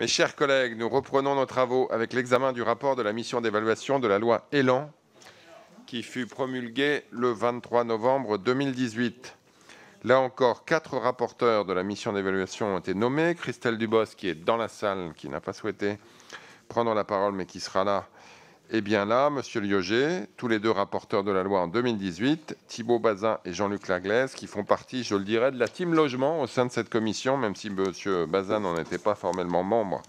Mes chers collègues, nous reprenons nos travaux avec l'examen du rapport de la mission d'évaluation de la loi Élan, qui fut promulguée le 23 novembre 2018. Là encore, quatre rapporteurs de la mission d'évaluation ont été nommés. Christelle Dubos, qui est dans la salle, qui n'a pas souhaité prendre la parole, mais qui sera là eh bien là, Monsieur Lioger, tous les deux rapporteurs de la loi en 2018, Thibault Bazin et Jean-Luc Laglaise, qui font partie, je le dirais, de la team logement au sein de cette commission, même si Monsieur Bazin n'en était pas formellement membre,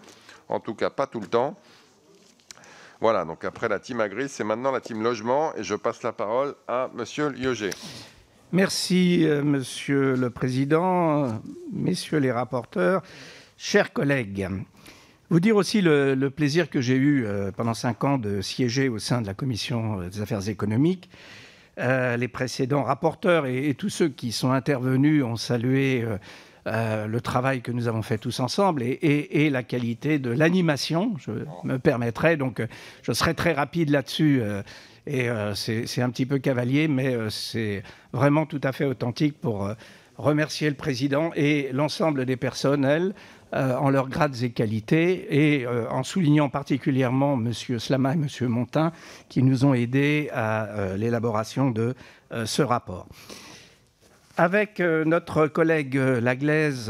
en tout cas pas tout le temps. Voilà, donc après la team agri, c'est maintenant la team logement, et je passe la parole à Monsieur Lioger. Merci, euh, Monsieur le Président, Messieurs les rapporteurs, chers collègues. Vous dire aussi le, plaisir que j'ai eu euh, pendant cinq ans de siéger au sein de la commission euh, des affaires économiques. Euh, les précédents rapporteurs et, tous ceux qui sont intervenus ont salué le travail que nous avons fait tous ensemble et, la qualité de l'animation, je me permettrai. Donc, je serai très rapide là-dessus. et c'est un petit peu cavalier, mais c'est vraiment tout à fait authentique pour remercier le président et l'ensemble des personnels, euh, en leurs grades et qualités, et euh, en soulignant particulièrement M. Slama et M. Montin, qui nous ont aidés à euh, l'élaboration de ce rapport. Avec notre collègue Laglaise,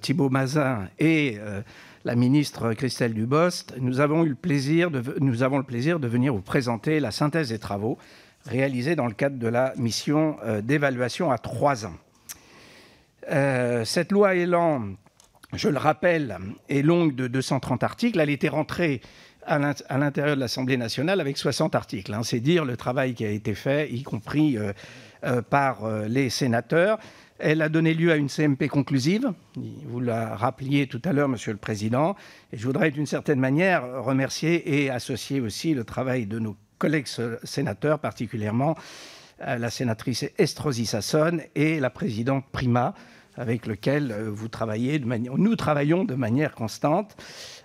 Thibault Mazin et la ministre Christelle Dubost, nous avons, eu le plaisir de, nous avons le plaisir de venir vous présenter la synthèse des travaux réalisés dans le cadre de la mission d'évaluation à trois ans. cette loi Élan je le rappelle, est longue de 230 articles. Elle était rentrée à l'intérieur de l'Assemblée nationale avec 60 articles. Hein. C'est dire le travail qui a été fait, y compris euh, euh, par euh, les sénateurs. Elle a donné lieu à une CMP conclusive. Vous la rappeliez tout à l'heure, Monsieur le Président. Et je voudrais d'une certaine manière remercier et associer aussi le travail de nos collègues sénateurs, particulièrement la sénatrice Estrosi sasson et la présidente Prima, avec lequel euh, vous travaillez de manière, nous travaillons de manière constante.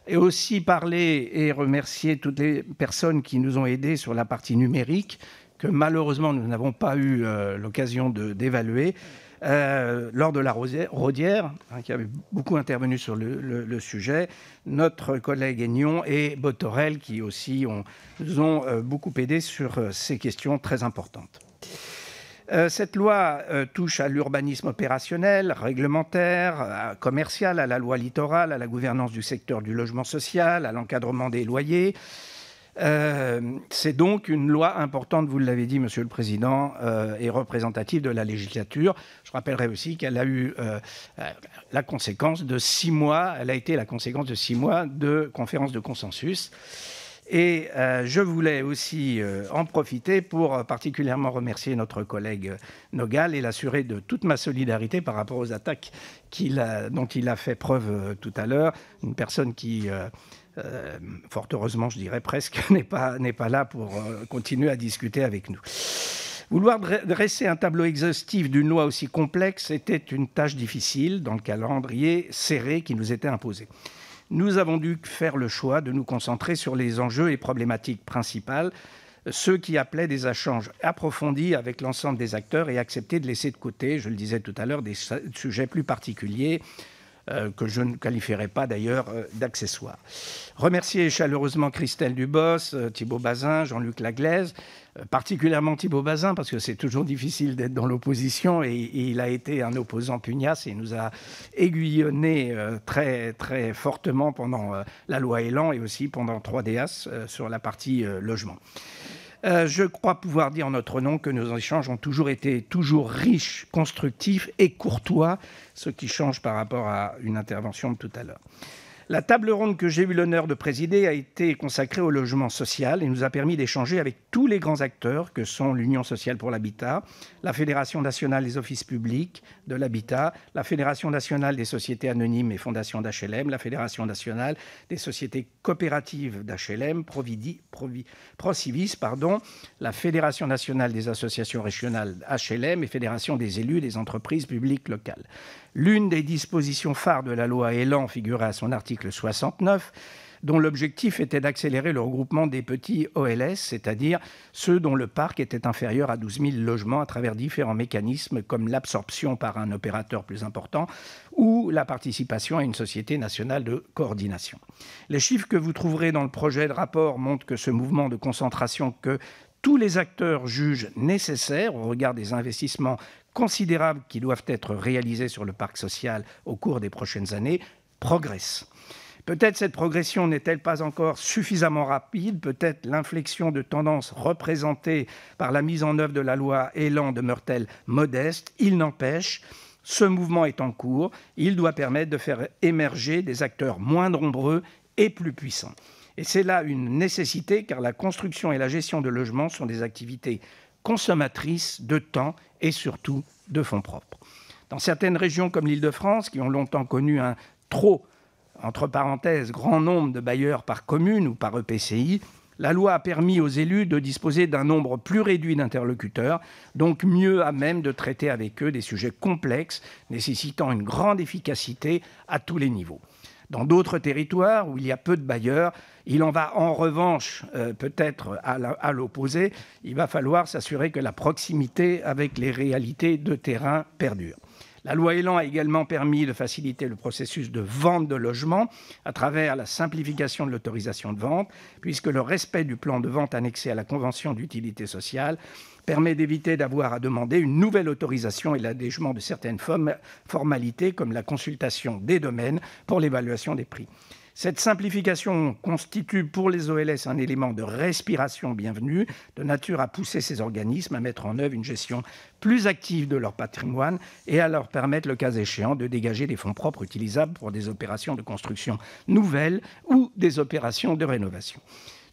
Et aussi parler et remercier toutes les personnes qui nous ont aidés sur la partie numérique, que malheureusement nous n'avons pas eu euh, l'occasion d'évaluer. Euh, lors de la Rodière, hein, qui avait beaucoup intervenu sur le, sujet, notre collègue Aignon et Bottorel, qui aussi ont, nous ont beaucoup aidés sur ces questions très importantes. Euh, cette loi euh, touche à l'urbanisme opérationnel, réglementaire, euh, commercial, à la loi littorale, à la gouvernance du secteur du logement social, à l'encadrement des loyers. c'est donc une loi importante, vous l'avez dit, Monsieur le Président, et représentative de la législature. Je rappellerai aussi qu'elle a eu la conséquence de six mois, elle a été la conséquence de six mois de conférences de consensus. Et euh, je voulais aussi euh, en profiter pour euh, particulièrement remercier notre collègue Nogal et l'assurer de toute ma solidarité par rapport aux attaques dont il a fait preuve tout à l'heure. Une personne qui... fort heureusement, je dirais presque, n'est pas, là pour continuer à discuter avec nous. Vouloir dresser un tableau exhaustif d'une loi aussi complexe était une tâche difficile dans le calendrier serré qui nous était imposé nous avons dû faire le choix de nous concentrer sur les enjeux et problématiques principales, ceux qui appelaient des échanges approfondis avec l'ensemble des acteurs et accepter de laisser de côté, je le disais tout à l'heure, des sujets plus particuliers euh, que je ne qualifierais pas d'ailleurs euh, d'accessoires. Remercier chaleureusement Christelle Dubos, euh, Thibault Bazin, Jean-Luc Laglaise euh, particulièrement Thibaut Bazin, parce que c'est toujours difficile d'être dans l'opposition, et, il a été un opposant pugnace et nous a aiguillonné euh, très, très fortement pendant euh, la loi Elan et aussi pendant 3 das sur la partie logement. je crois pouvoir dire en notre nom que nos échanges ont toujours été toujours riches, constructifs et courtois, ce qui change par rapport à une intervention de tout à l'heure. La table ronde que j'ai eu l'honneur de présider a été consacrée au logement social et nous a permis d'échanger avec tous les grands acteurs que sont l'Union sociale pour l'habitat, la Fédération nationale des offices publics de l'habitat, la Fédération nationale des sociétés anonymes et fondations d'HLM, la Fédération nationale des sociétés coopératives d'HLM, Providi, Procivis, pardon, la Fédération nationale des associations régionales HLM et Fédération des élus des entreprises publiques locales. L'une des dispositions phares de la loi Elan figurait à son article 69, dont l'objectif était d'accélérer le regroupement des petits OLS, c'est-à-dire ceux dont le parc était inférieur à 12 000 logements à travers différents mécanismes comme l'absorption par un opérateur plus important ou la participation à une société nationale de coordination. Les chiffres que vous trouverez dans le projet de rapport montrent que ce mouvement de concentration que tous les acteurs jugent nécessaire au regard des investissements considérables qui doivent être réalisés sur le parc social au cours des prochaines années progressent. Peut-être cette progression n'est-elle pas encore suffisamment rapide, peut-être l'inflexion de tendance représentée par la mise en œuvre de la loi Élan demeure-t-elle modeste, il n'empêche, ce mouvement est en cours, il doit permettre de faire émerger des acteurs moins nombreux et plus puissants. Et c'est là une nécessité car la construction et la gestion de logements sont des activités consommatrice de temps et surtout de fonds propres. Dans certaines régions comme l'Île-de-France, qui ont longtemps connu un trop, entre parenthèses, grand nombre de bailleurs par commune ou par EPCI, la loi a permis aux élus de disposer d'un nombre plus réduit d'interlocuteurs, donc mieux à même de traiter avec eux des sujets complexes nécessitant une grande efficacité à tous les niveaux. Dans d'autres territoires où il y a peu de bailleurs, il en va en revanche, euh, peut-être à l'opposé, il va falloir s'assurer que la proximité avec les réalités de terrain perdure. La loi Elan a également permis de faciliter le processus de vente de logements à travers la simplification de l'autorisation de vente, puisque le respect du plan de vente annexé à la convention d'utilité sociale permet d'éviter d'avoir à demander une nouvelle autorisation et l'allègement de certaines formalités comme la consultation des domaines pour l'évaluation des prix. Cette simplification constitue pour les OLS un élément de respiration bienvenu, de nature à pousser ces organismes à mettre en œuvre une gestion plus active de leur patrimoine et à leur permettre, le cas échéant, de dégager des fonds propres utilisables pour des opérations de construction nouvelles ou des opérations de rénovation.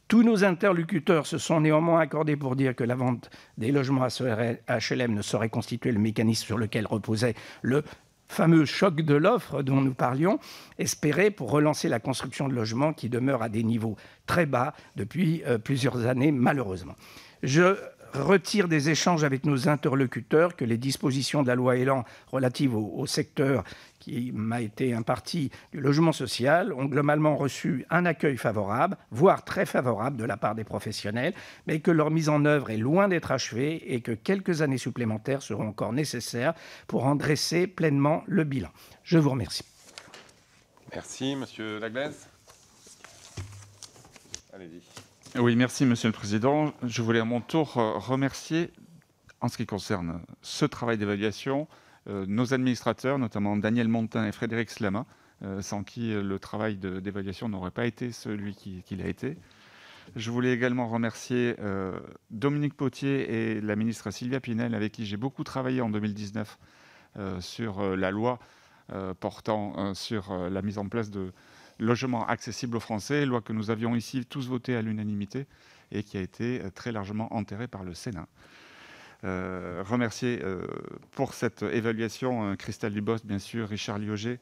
Tous nos interlocuteurs se sont néanmoins accordés pour dire que la vente des logements à HLM ne saurait constituer le mécanisme sur lequel reposait le fameux choc de l'offre dont nous parlions, espéré pour relancer la construction de logements qui demeure à des niveaux très bas depuis euh, plusieurs années, malheureusement. Je retire des échanges avec nos interlocuteurs que les dispositions de la loi Elan relatives au, secteur qui m'a été imparti du logement social ont globalement reçu un accueil favorable, voire très favorable de la part des professionnels, mais que leur mise en œuvre est loin d'être achevée et que quelques années supplémentaires seront encore nécessaires pour en dresser pleinement le bilan. Je vous remercie. Merci, Monsieur Laglaise. Allez-y. Oui, merci Monsieur le Président. Je voulais à mon tour euh, remercier, en ce qui concerne ce travail d'évaluation, euh, nos administrateurs, notamment Daniel Montin et Frédéric Slama, euh, sans qui le travail d'évaluation n'aurait pas été celui qu'il a été. Je voulais également remercier Dominique Potier et la ministre Sylvia Pinel, avec qui j'ai beaucoup travaillé en 2019 sur la loi portant sur la mise en place de, logement accessible aux Français, loi que nous avions ici tous votée à l'unanimité et qui a été euh, très largement enterrée par le Sénat. Euh, remercier euh, pour cette évaluation euh, Christelle Dubost, bien sûr, Richard Lioger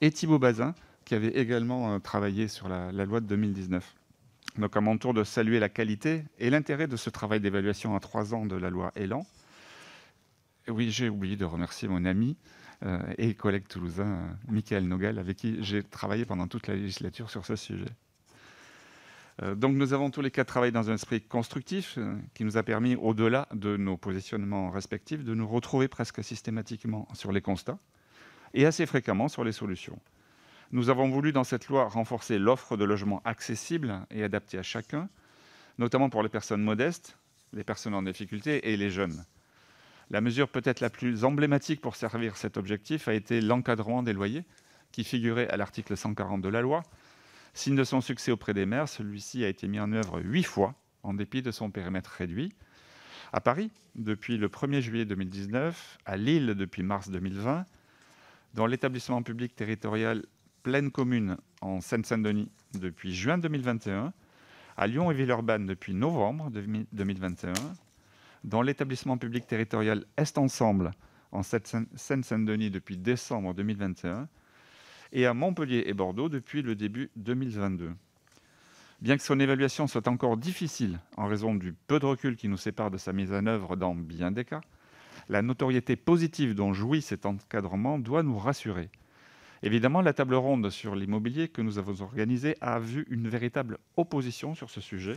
et Thibaut Bazin, qui avaient également travaillé sur la, loi de 2019. Donc à mon tour de saluer la qualité et l'intérêt de ce travail d'évaluation à trois ans de la loi élan oui, j'ai oublié de remercier mon ami euh, et collègue toulousain euh, Michael Nogal, avec qui j'ai travaillé pendant toute la législature sur ce sujet. Euh, donc nous avons tous les quatre travaillé dans un esprit constructif qui nous a permis, au-delà de nos positionnements respectifs, de nous retrouver presque systématiquement sur les constats et assez fréquemment sur les solutions. Nous avons voulu, dans cette loi, renforcer l'offre de logements accessibles et adaptés à chacun, notamment pour les personnes modestes, les personnes en difficulté et les jeunes. La mesure peut-être la plus emblématique pour servir cet objectif a été l'encadrement des loyers, qui figurait à l'article 140 de la loi. Signe de son succès auprès des maires, celui-ci a été mis en œuvre huit fois, en dépit de son périmètre réduit. À Paris, depuis le 1er juillet 2019, à Lille, depuis mars 2020, dans l'établissement public territorial Pleine Commune, en Seine-Saint-Denis, depuis juin 2021, à Lyon et Villeurbanne depuis novembre 2021, dans l'établissement public territorial Est Ensemble, en Seine-Saint-Denis depuis décembre 2021, et à Montpellier et Bordeaux depuis le début 2022. Bien que son évaluation soit encore difficile en raison du peu de recul qui nous sépare de sa mise en œuvre dans bien des cas, la notoriété positive dont jouit cet encadrement doit nous rassurer. Évidemment, la table ronde sur l'immobilier que nous avons organisée a vu une véritable opposition sur ce sujet,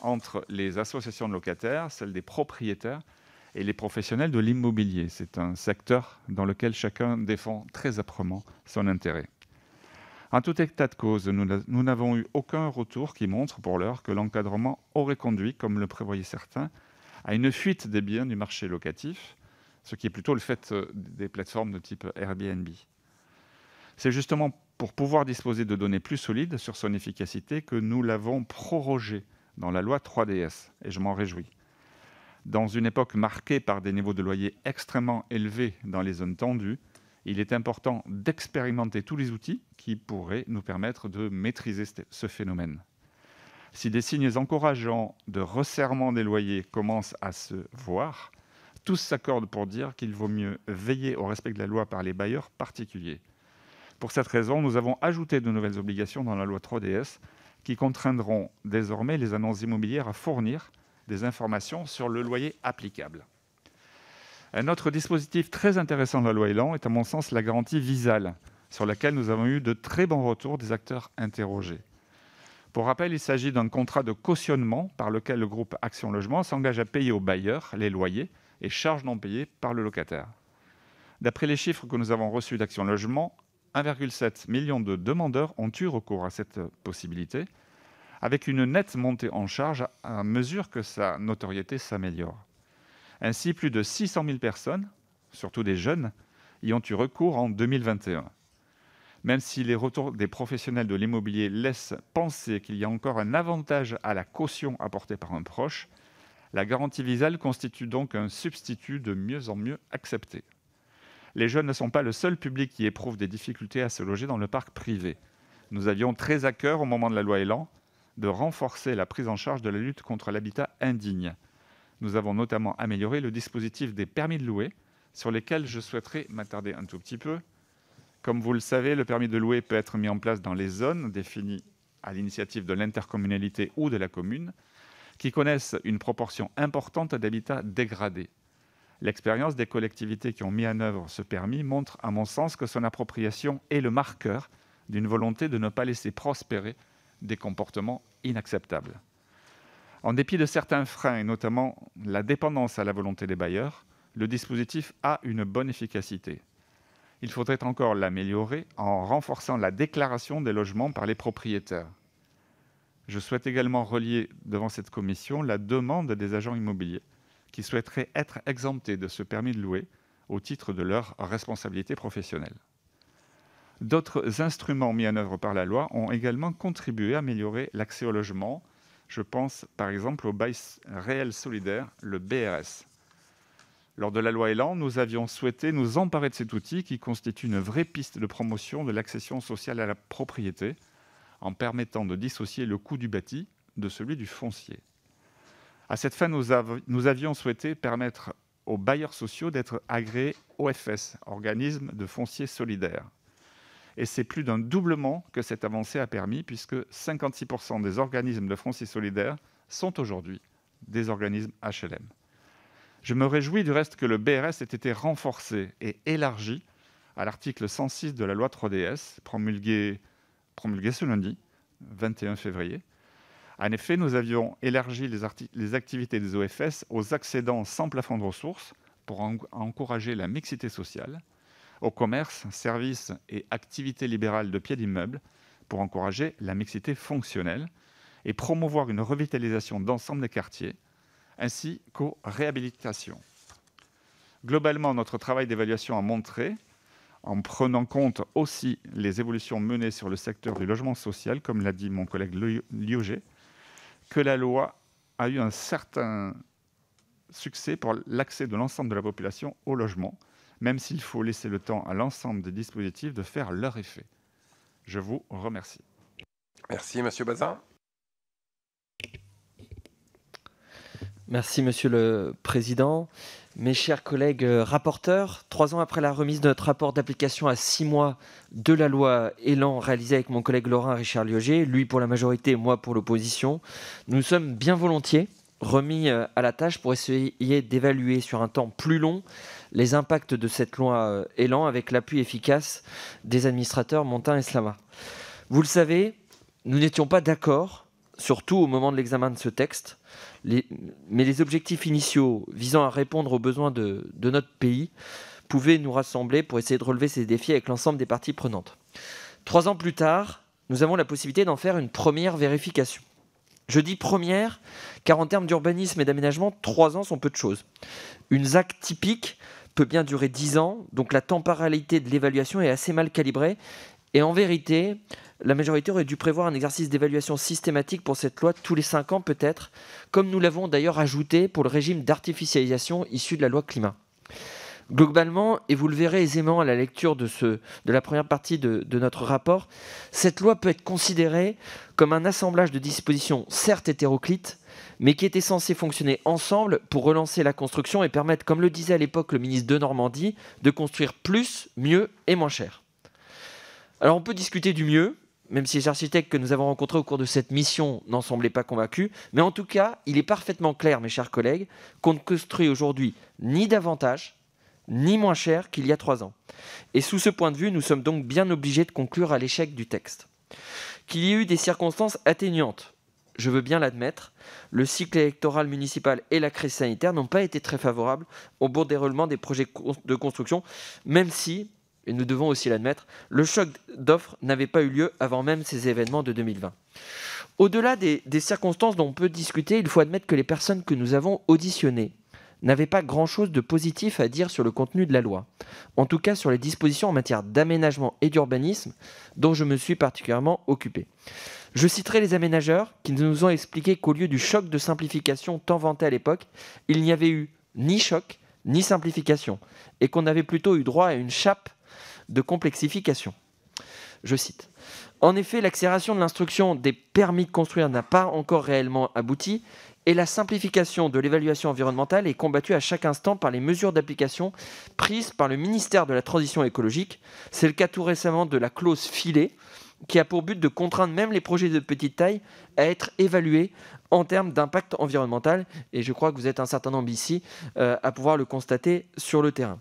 entre les associations de locataires, celles des propriétaires et les professionnels de l'immobilier. C'est un secteur dans lequel chacun défend très âprement son intérêt. En tout état de cause, nous n'avons eu aucun retour qui montre pour l'heure que l'encadrement aurait conduit, comme le prévoyaient certains, à une fuite des biens du marché locatif, ce qui est plutôt le fait euh, des plateformes de type Airbnb. C'est justement pour pouvoir disposer de données plus solides sur son efficacité que nous l'avons prorogé dans la loi 3DS, et je m'en réjouis. Dans une époque marquée par des niveaux de loyers extrêmement élevés dans les zones tendues, il est important d'expérimenter tous les outils qui pourraient nous permettre de maîtriser ce phénomène. Si des signes encourageants de resserrement des loyers commencent à se voir, tous s'accordent pour dire qu'il vaut mieux veiller au respect de la loi par les bailleurs particuliers. Pour cette raison, nous avons ajouté de nouvelles obligations dans la loi 3DS qui contraindront désormais les annonces immobilières à fournir des informations sur le loyer applicable. Un autre dispositif très intéressant de la loi Elan est à mon sens la garantie visale, sur laquelle nous avons eu de très bons retours des acteurs interrogés. Pour rappel, il s'agit d'un contrat de cautionnement par lequel le groupe Action Logement s'engage à payer aux bailleurs les loyers et charges non payées par le locataire. D'après les chiffres que nous avons reçus d'Action Logement, 1,7 million de demandeurs ont eu recours à cette possibilité, avec une nette montée en charge à mesure que sa notoriété s'améliore. Ainsi, plus de 600 000 personnes, surtout des jeunes, y ont eu recours en 2021. Même si les retours des professionnels de l'immobilier laissent penser qu'il y a encore un avantage à la caution apportée par un proche, la garantie visale constitue donc un substitut de mieux en mieux accepté les jeunes ne sont pas le seul public qui éprouve des difficultés à se loger dans le parc privé. Nous avions très à cœur, au moment de la loi Elan, de renforcer la prise en charge de la lutte contre l'habitat indigne. Nous avons notamment amélioré le dispositif des permis de louer, sur lesquels je souhaiterais m'attarder un tout petit peu. Comme vous le savez, le permis de louer peut être mis en place dans les zones définies à l'initiative de l'intercommunalité ou de la commune, qui connaissent une proportion importante d'habitats dégradés. L'expérience des collectivités qui ont mis en œuvre ce permis montre, à mon sens, que son appropriation est le marqueur d'une volonté de ne pas laisser prospérer des comportements inacceptables. En dépit de certains freins, et notamment la dépendance à la volonté des bailleurs, le dispositif a une bonne efficacité. Il faudrait encore l'améliorer en renforçant la déclaration des logements par les propriétaires. Je souhaite également relier devant cette commission la demande des agents immobiliers qui souhaiteraient être exemptés de ce permis de louer au titre de leur responsabilité professionnelle. D'autres instruments mis en œuvre par la loi ont également contribué à améliorer l'accès au logement. Je pense par exemple au bail réel solidaire, le BRS. Lors de la loi Elan, nous avions souhaité nous emparer de cet outil qui constitue une vraie piste de promotion de l'accession sociale à la propriété en permettant de dissocier le coût du bâti de celui du foncier. À cette fin, nous, avions souhaité permettre aux bailleurs sociaux d'être agréés OFS, organisme de foncier solidaire. Et c'est plus d'un doublement que cette avancée a permis, puisque 56% des organismes de foncier solidaire sont aujourd'hui des organismes HLM. Je me réjouis du reste que le BRS ait été renforcé et élargi à l'article 106 de la loi 3DS, promulgué promulguée ce lundi, 21 février, en effet, nous avions élargi les, activités des OFS aux accédants sans plafond de ressources pour encourager la mixité sociale, aux commerces, services et activités libérales de pied d'immeuble pour encourager la mixité fonctionnelle et promouvoir une revitalisation d'ensemble des quartiers, ainsi qu'aux réhabilitations. Globalement, notre travail d'évaluation a montré, en prenant compte aussi les évolutions menées sur le secteur du logement social, comme l'a dit mon collègue Liogé, que la loi a eu un certain succès pour l'accès de l'ensemble de la population au logement, même s'il faut laisser le temps à l'ensemble des dispositifs de faire leur effet. Je vous remercie. Merci, Monsieur Bazin. Merci, Monsieur le Président. Mes chers collègues euh, rapporteurs, trois ans après la remise de notre rapport d'application à six mois de la loi Élan réalisée avec mon collègue Laurent Richard Lioger, lui pour la majorité moi pour l'opposition, nous sommes bien volontiers remis euh, à la tâche pour essayer d'évaluer sur un temps plus long les impacts de cette loi Élan euh, avec l'appui efficace des administrateurs Montin et Slama. Vous le savez, nous n'étions pas d'accord, surtout au moment de l'examen de ce texte mais les objectifs initiaux visant à répondre aux besoins de, de notre pays pouvaient nous rassembler pour essayer de relever ces défis avec l'ensemble des parties prenantes. Trois ans plus tard, nous avons la possibilité d'en faire une première vérification. Je dis première, car en termes d'urbanisme et d'aménagement, trois ans sont peu de choses. Une ZAC typique peut bien durer dix ans, donc la temporalité de l'évaluation est assez mal calibrée. Et en vérité, la majorité aurait dû prévoir un exercice d'évaluation systématique pour cette loi tous les cinq ans peut-être, comme nous l'avons d'ailleurs ajouté pour le régime d'artificialisation issu de la loi climat. Globalement, et vous le verrez aisément à la lecture de, la première partie de, de notre rapport, cette loi peut être considérée comme un assemblage de dispositions certes hétéroclites, mais qui étaient censées fonctionner ensemble pour relancer la construction et permettre, comme le disait à l'époque le ministre de Normandie, de construire plus, mieux et moins cher. Alors on peut discuter du mieux, même si les architectes que nous avons rencontrés au cours de cette mission n'en semblaient pas convaincus, mais en tout cas, il est parfaitement clair, mes chers collègues, qu'on ne construit aujourd'hui ni davantage, ni moins cher qu'il y a trois ans. Et sous ce point de vue, nous sommes donc bien obligés de conclure à l'échec du texte. Qu'il y ait eu des circonstances atténuantes, je veux bien l'admettre, le cycle électoral municipal et la crise sanitaire n'ont pas été très favorables au bon déroulement des projets de construction, même si, et nous devons aussi l'admettre, le choc d'offres n'avait pas eu lieu avant même ces événements de 2020. Au-delà des, circonstances dont on peut discuter, il faut admettre que les personnes que nous avons auditionnées n'avaient pas grand-chose de positif à dire sur le contenu de la loi, en tout cas sur les dispositions en matière d'aménagement et d'urbanisme dont je me suis particulièrement occupé. Je citerai les aménageurs qui nous ont expliqué qu'au lieu du choc de simplification tant vanté à l'époque, il n'y avait eu ni choc, ni simplification, et qu'on avait plutôt eu droit à une chape de complexification. Je cite. En effet, l'accélération de l'instruction des permis de construire n'a pas encore réellement abouti et la simplification de l'évaluation environnementale est combattue à chaque instant par les mesures d'application prises par le ministère de la Transition écologique. C'est le cas tout récemment de la clause filet qui a pour but de contraindre même les projets de petite taille à être évalués en termes d'impact environnemental, et je crois que vous êtes un certain nombre ici euh, à pouvoir le constater sur le terrain.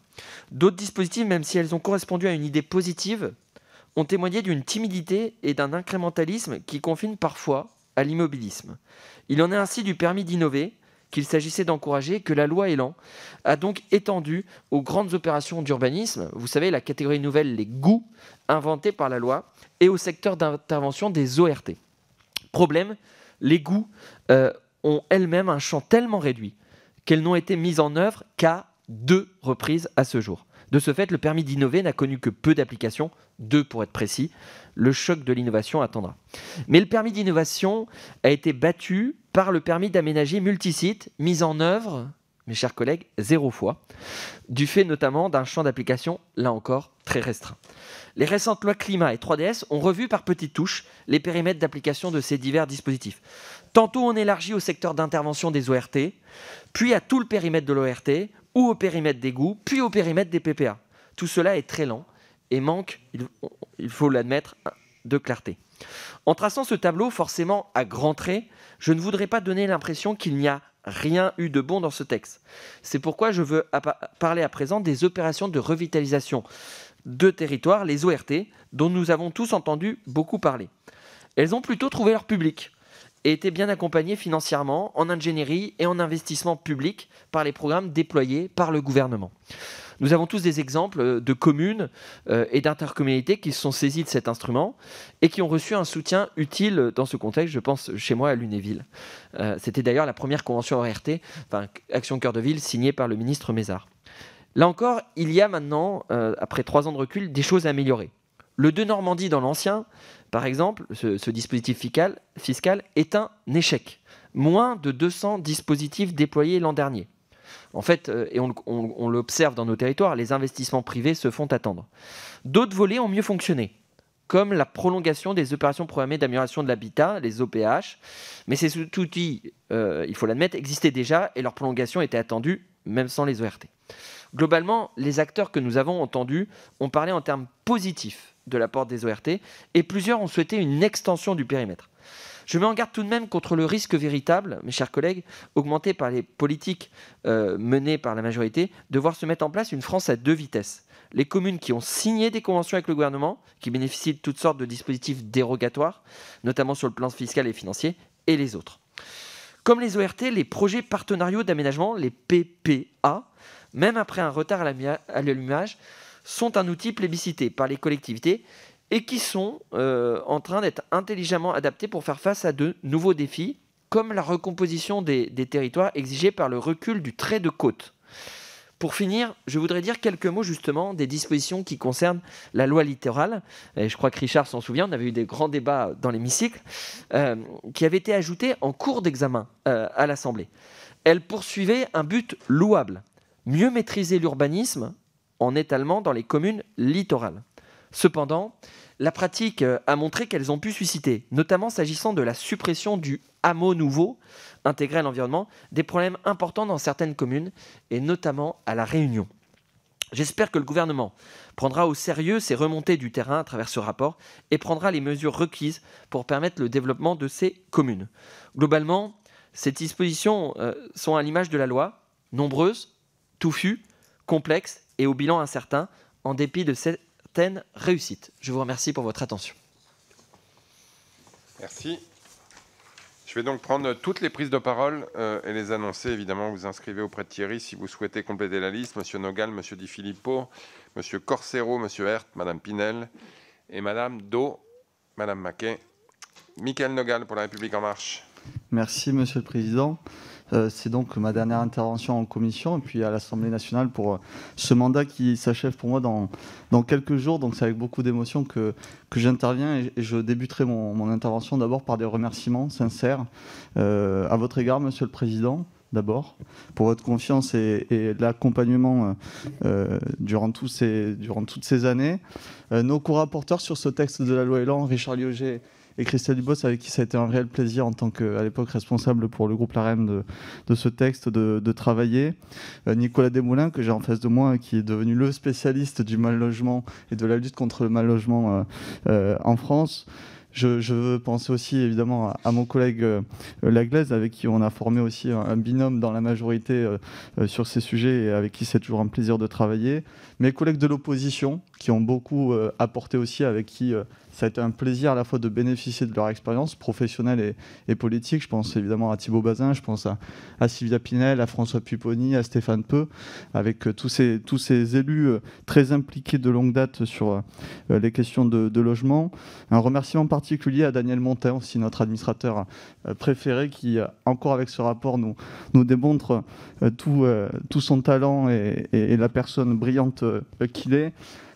D'autres dispositifs, même si elles ont correspondu à une idée positive, ont témoigné d'une timidité et d'un incrémentalisme qui confinent parfois à l'immobilisme. Il en est ainsi du permis d'innover, qu'il s'agissait d'encourager, que la loi Elan a donc étendu aux grandes opérations d'urbanisme, vous savez, la catégorie nouvelle, les goûts, inventés par la loi, et au secteur d'intervention des ORT. Problème, les goûts euh, ont elles-mêmes un champ tellement réduit qu'elles n'ont été mises en œuvre qu'à deux reprises à ce jour. De ce fait, le permis d'innover n'a connu que peu d'applications, deux pour être précis. Le choc de l'innovation attendra. Mais le permis d'innovation a été battu par le permis d'aménager multisite, mis en œuvre mes chers collègues, zéro fois, du fait notamment d'un champ d'application, là encore, très restreint. Les récentes lois climat et 3DS ont revu par petites touches les périmètres d'application de ces divers dispositifs. Tantôt on élargit au secteur d'intervention des ORT, puis à tout le périmètre de l'ORT, ou au périmètre des goûts, puis au périmètre des PPA. Tout cela est très lent et manque, il faut l'admettre, de clarté. En traçant ce tableau, forcément à grands traits, je ne voudrais pas donner l'impression qu'il n'y a rien eu de bon dans ce texte. C'est pourquoi je veux parler à présent des opérations de revitalisation de territoire, les ORT, dont nous avons tous entendu beaucoup parler. Elles ont plutôt trouvé leur public, et était bien accompagné financièrement en ingénierie et en investissement public par les programmes déployés par le gouvernement. Nous avons tous des exemples euh, de communes euh, et d'intercommunalités qui se sont saisies de cet instrument et qui ont reçu un soutien utile dans ce contexte. Je pense chez moi à Lunéville. Euh, c'était d'ailleurs la première convention ORT, enfin Action Cœur de Ville, signée par le ministre Mézard. Là encore, il y a maintenant, après trois ans de recul, des choses à améliorer. Le 2 Normandie dans l'ancien, par exemple, ce, dispositif fiscal, est un échec. Moins de 200 dispositifs déployés l'an dernier. En fait, euh, et on, l'observe dans nos territoires, les investissements privés se font attendre. D'autres volets ont mieux fonctionné, comme la prolongation des opérations programmées d'amélioration de l'habitat, les OPH. Mais ces outils, euh, il faut l'admettre, existaient déjà et leur prolongation était attendue, même sans les ORT. Globalement, les acteurs que nous avons entendus ont parlé en termes positifs de la porte des ORT, et plusieurs ont souhaité une extension du périmètre. Je mets en garde tout de même contre le risque véritable, mes chers collègues, augmenté par les politiques euh, menées par la majorité, de voir se mettre en place une France à deux vitesses. Les communes qui ont signé des conventions avec le gouvernement, qui bénéficient de toutes sortes de dispositifs dérogatoires, notamment sur le plan fiscal et financier, et les autres. Comme les ORT, les projets partenariaux d'aménagement, les PPA, même après un retard à l'allumage, sont un outil plébiscité par les collectivités et qui sont euh, en train d'être intelligemment adaptés pour faire face à de nouveaux défis, comme la recomposition des, territoires exigée par le recul du trait de côte. Pour finir, je voudrais dire quelques mots justement des dispositions qui concernent la loi littorale. Et je crois que Richard s'en souvient, on avait eu des grands débats dans l'hémicycle, euh, qui avaient été ajoutées en cours d'examen euh, à l'Assemblée. Elle poursuivait un but louable, mieux maîtriser l'urbanisme en étalement dans les communes littorales. Cependant, la pratique euh, a montré qu'elles ont pu susciter, notamment s'agissant de la suppression du hameau nouveau intégré à l'environnement, des problèmes importants dans certaines communes, et notamment à La Réunion. J'espère que le gouvernement prendra au sérieux ces remontées du terrain à travers ce rapport et prendra les mesures requises pour permettre le développement de ces communes. Globalement, ces dispositions euh, sont à l'image de la loi, nombreuses, touffues, complexe et au bilan incertain, en dépit de certaines réussites. Je vous remercie pour votre attention. Merci. Je vais donc prendre toutes les prises de parole euh, et les annoncer. Évidemment, vous inscrivez auprès de Thierry si vous souhaitez compléter la liste. Monsieur Nogal, Monsieur Di Filippo, Monsieur Corsero, Monsieur Hert, Madame Pinel et Madame Do, Madame Maquet. Michael Nogal pour La République En Marche. Merci, Monsieur le Président. Euh, c'est donc ma dernière intervention en commission et puis à l'Assemblée nationale pour euh, ce mandat qui s'achève pour moi dans, quelques jours. Donc c'est avec beaucoup d'émotion que, j'interviens et, je débuterai mon, intervention d'abord par des remerciements sincères euh, à votre égard, Monsieur le Président d'abord, pour votre confiance et, l'accompagnement durant, toutes ces années. nos co-rapporteurs sur ce texte de la loi Elan, Richard Lioger et Christelle Dubos, avec qui ça a été un réel plaisir en tant qu'à l'époque responsable pour le groupe LAREM de, ce texte, de, travailler. Euh, Nicolas Desmoulins, que j'ai en face de moi, qui est devenu le spécialiste du mal logement et de la lutte contre le mal logement euh, euh, en France. Je, veux penser aussi évidemment à, mon collègue Laglaise, avec qui on a formé aussi un, binôme dans la majorité sur ces sujets et avec qui c'est toujours un plaisir de travailler. Mes collègues de l'opposition, qui ont beaucoup apporté aussi, avec qui ça a été un plaisir à la fois de bénéficier de leur expérience professionnelle et, politique. Je pense évidemment à Thibaut Bazin, je pense à, Sylvia Pinel, à François Pupponi, à Stéphane Peu, avec euh, tous, ces, tous ces élus euh, très impliqués de longue date sur euh, les questions de, logement. Un remerciement particulier à Daniel Montin, aussi notre administrateur préféré, qui encore avec ce rapport nous, nous démontre tout, tout son talent et la personne brillante qu'il est.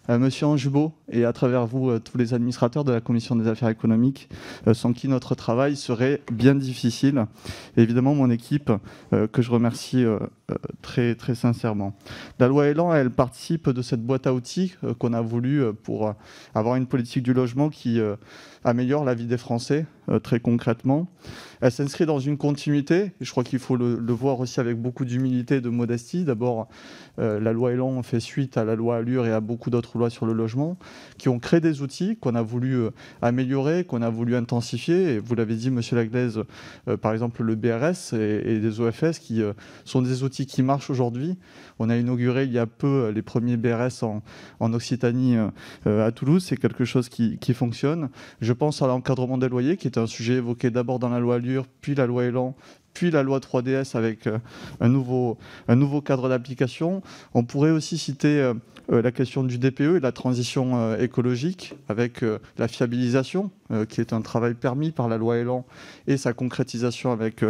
Euh, Monsieur Anjoubo et à travers vous euh, tous les administrateurs de la Commission des affaires économiques, euh, sans qui notre travail serait bien difficile. évidemment, mon équipe, que je remercie euh, très, très sincèrement. La loi Elan, elle participe de cette boîte à outils euh, qu'on a voulu euh, pour avoir une politique du logement qui améliore la vie des Français, très concrètement. Elle s'inscrit dans une continuité, et je crois qu'il faut le, voir aussi avec beaucoup d'humilité et de modestie. D'abord, la loi Elan fait suite à la loi Allure et à beaucoup d'autres lois sur le logement, qui ont créé des outils qu'on a voulu améliorer, qu'on a voulu intensifier. Et vous l'avez dit, Monsieur Laglaise, par exemple, le BRS et, et les OFS, qui sont des outils qui marche aujourd'hui. On a inauguré il y a peu euh, les premiers BRS en, en Occitanie euh, euh, à Toulouse. C'est quelque chose qui, qui, fonctionne. Je pense à l'encadrement des loyers, qui est un sujet évoqué d'abord dans la loi Allure, puis la loi Elan, puis la loi 3DS avec un nouveau, un nouveau cadre d'application. On pourrait aussi citer euh, la question du DPE et la transition euh, écologique avec euh, la fiabilisation, qui est un travail permis par la loi Elan et sa concrétisation avec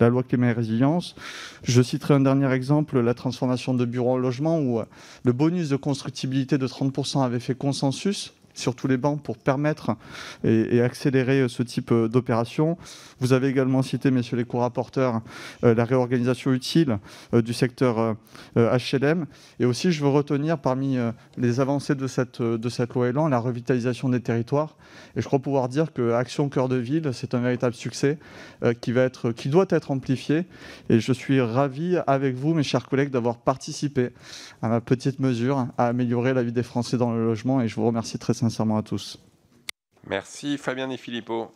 la loi climat et résilience. Je citerai un dernier exemple, la transformation de bureaux en logement où le bonus de constructibilité de 30% avait fait consensus sur tous les bancs pour permettre et, accélérer euh, ce type euh, d'opération. Vous avez également cité, messieurs les co-rapporteurs, euh, la réorganisation utile du secteur HLM. Et aussi, je veux retenir parmi les avancées de cette, de cette loi Elan la revitalisation des territoires. Et je crois pouvoir dire que Action Cœur de Ville, c'est un véritable succès qui, va être, qui doit être amplifié. Et je suis ravi avec vous, mes chers collègues, d'avoir participé à ma petite mesure à améliorer la vie des Français dans le logement. Et je vous remercie très sincèrement à tous. Merci Fabien et Filippo.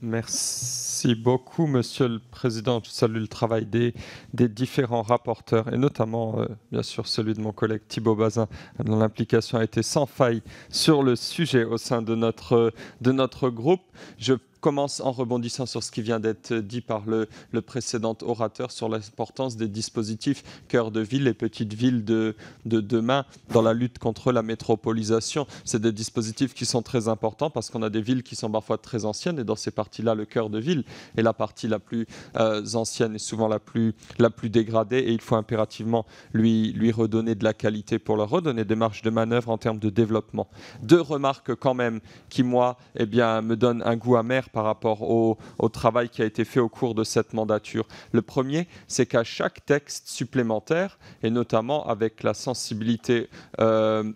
Merci beaucoup, Monsieur le Président. Je salue le travail des, des différents rapporteurs et notamment, euh, bien sûr, celui de mon collègue Thibault Bazin, dont l'implication a été sans faille sur le sujet au sein de notre, de notre groupe. Je commence en rebondissant sur ce qui vient d'être dit par le, le, précédent orateur sur l'importance des dispositifs cœur de ville et petites villes de, de demain dans la lutte contre la métropolisation. C'est des dispositifs qui sont très importants parce qu'on a des villes qui sont parfois très anciennes et dans ces parties-là, le cœur de ville est la partie la plus euh, ancienne et souvent la plus, la plus dégradée et il faut impérativement lui, lui redonner de la qualité pour leur redonner des marges de manœuvre en termes de développement. Deux remarques quand même qui, moi, eh bien, me donnent un goût amer par rapport au, travail qui a été fait au cours de cette mandature. Le premier, c'est qu'à chaque texte supplémentaire, et notamment avec la sensibilité euh,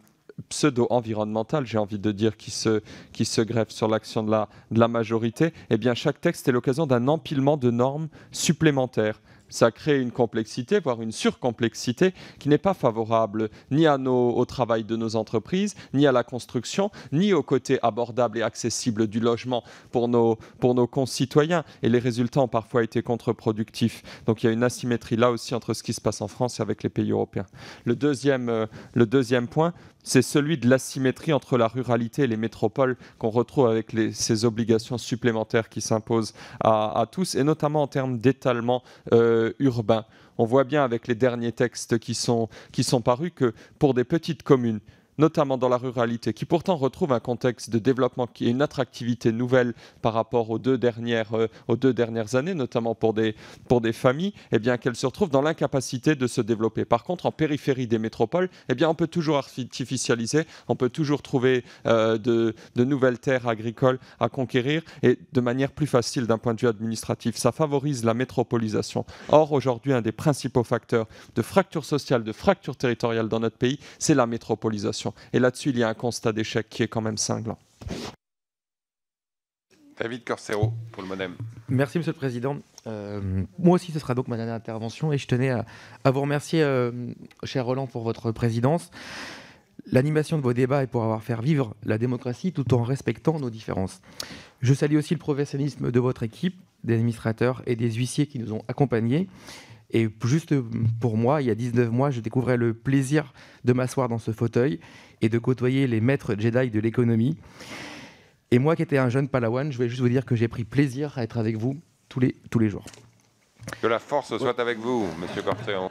pseudo-environnementale, j'ai envie de dire, qui se, qui greffe sur l'action de la, majorité, eh bien chaque texte est l'occasion d'un empilement de normes supplémentaires ça crée une complexité, voire une surcomplexité, qui n'est pas favorable ni à nos, au travail de nos entreprises, ni à la construction, ni au côté abordable et accessible du logement pour nos, pour nos concitoyens. Et les résultats ont parfois été contre-productifs. Donc il y a une asymétrie là aussi entre ce qui se passe en France et avec les pays européens. Le deuxième, euh, le deuxième point, c'est celui de l'asymétrie entre la ruralité et les métropoles qu'on retrouve avec ces obligations supplémentaires qui s'imposent à, tous, et notamment en termes d'étalement. Euh, urbain. On voit bien avec les derniers textes qui sont, qui sont parus que pour des petites communes, notamment dans la ruralité, qui pourtant retrouve un contexte de développement qui est une attractivité nouvelle par rapport euh, aux deux dernières, années, notamment pour des, pour des familles, eh bien qu'elles se retrouvent dans l'incapacité de se développer. Par contre, en périphérie des métropoles, eh bien on peut toujours artificialiser, on peut toujours trouver euh, de, de nouvelles terres agricoles à conquérir et de manière plus facile d'un point de vue administratif. Ça favorise la métropolisation. Or, aujourd'hui, un des principaux facteurs de fracture sociale, de fracture territoriale dans notre pays, c'est la métropolisation. Et là-dessus, il y a un constat d'échec qui est quand même cinglant. David Corsero pour le Modem. Merci Monsieur le Président. Euh, moi aussi, ce sera donc ma dernière intervention et je tenais à, vous remercier, euh, cher Roland, pour votre présidence, l'animation de vos débats et pour avoir fait vivre la démocratie tout en respectant nos différences. Je salue aussi le professionnalisme de votre équipe, des administrateurs et des huissiers qui nous ont accompagnés et juste euh, pour moi, il y a 19 mois, je découvrais le plaisir de m'asseoir dans ce fauteuil et de côtoyer les maîtres Jedi de l'économie. Et moi qui étais un jeune Palawan, je vais juste vous dire que j'ai pris plaisir à être avec vous tous les, tous les jours. Que la force soit avec vous, monsieur Cortéon.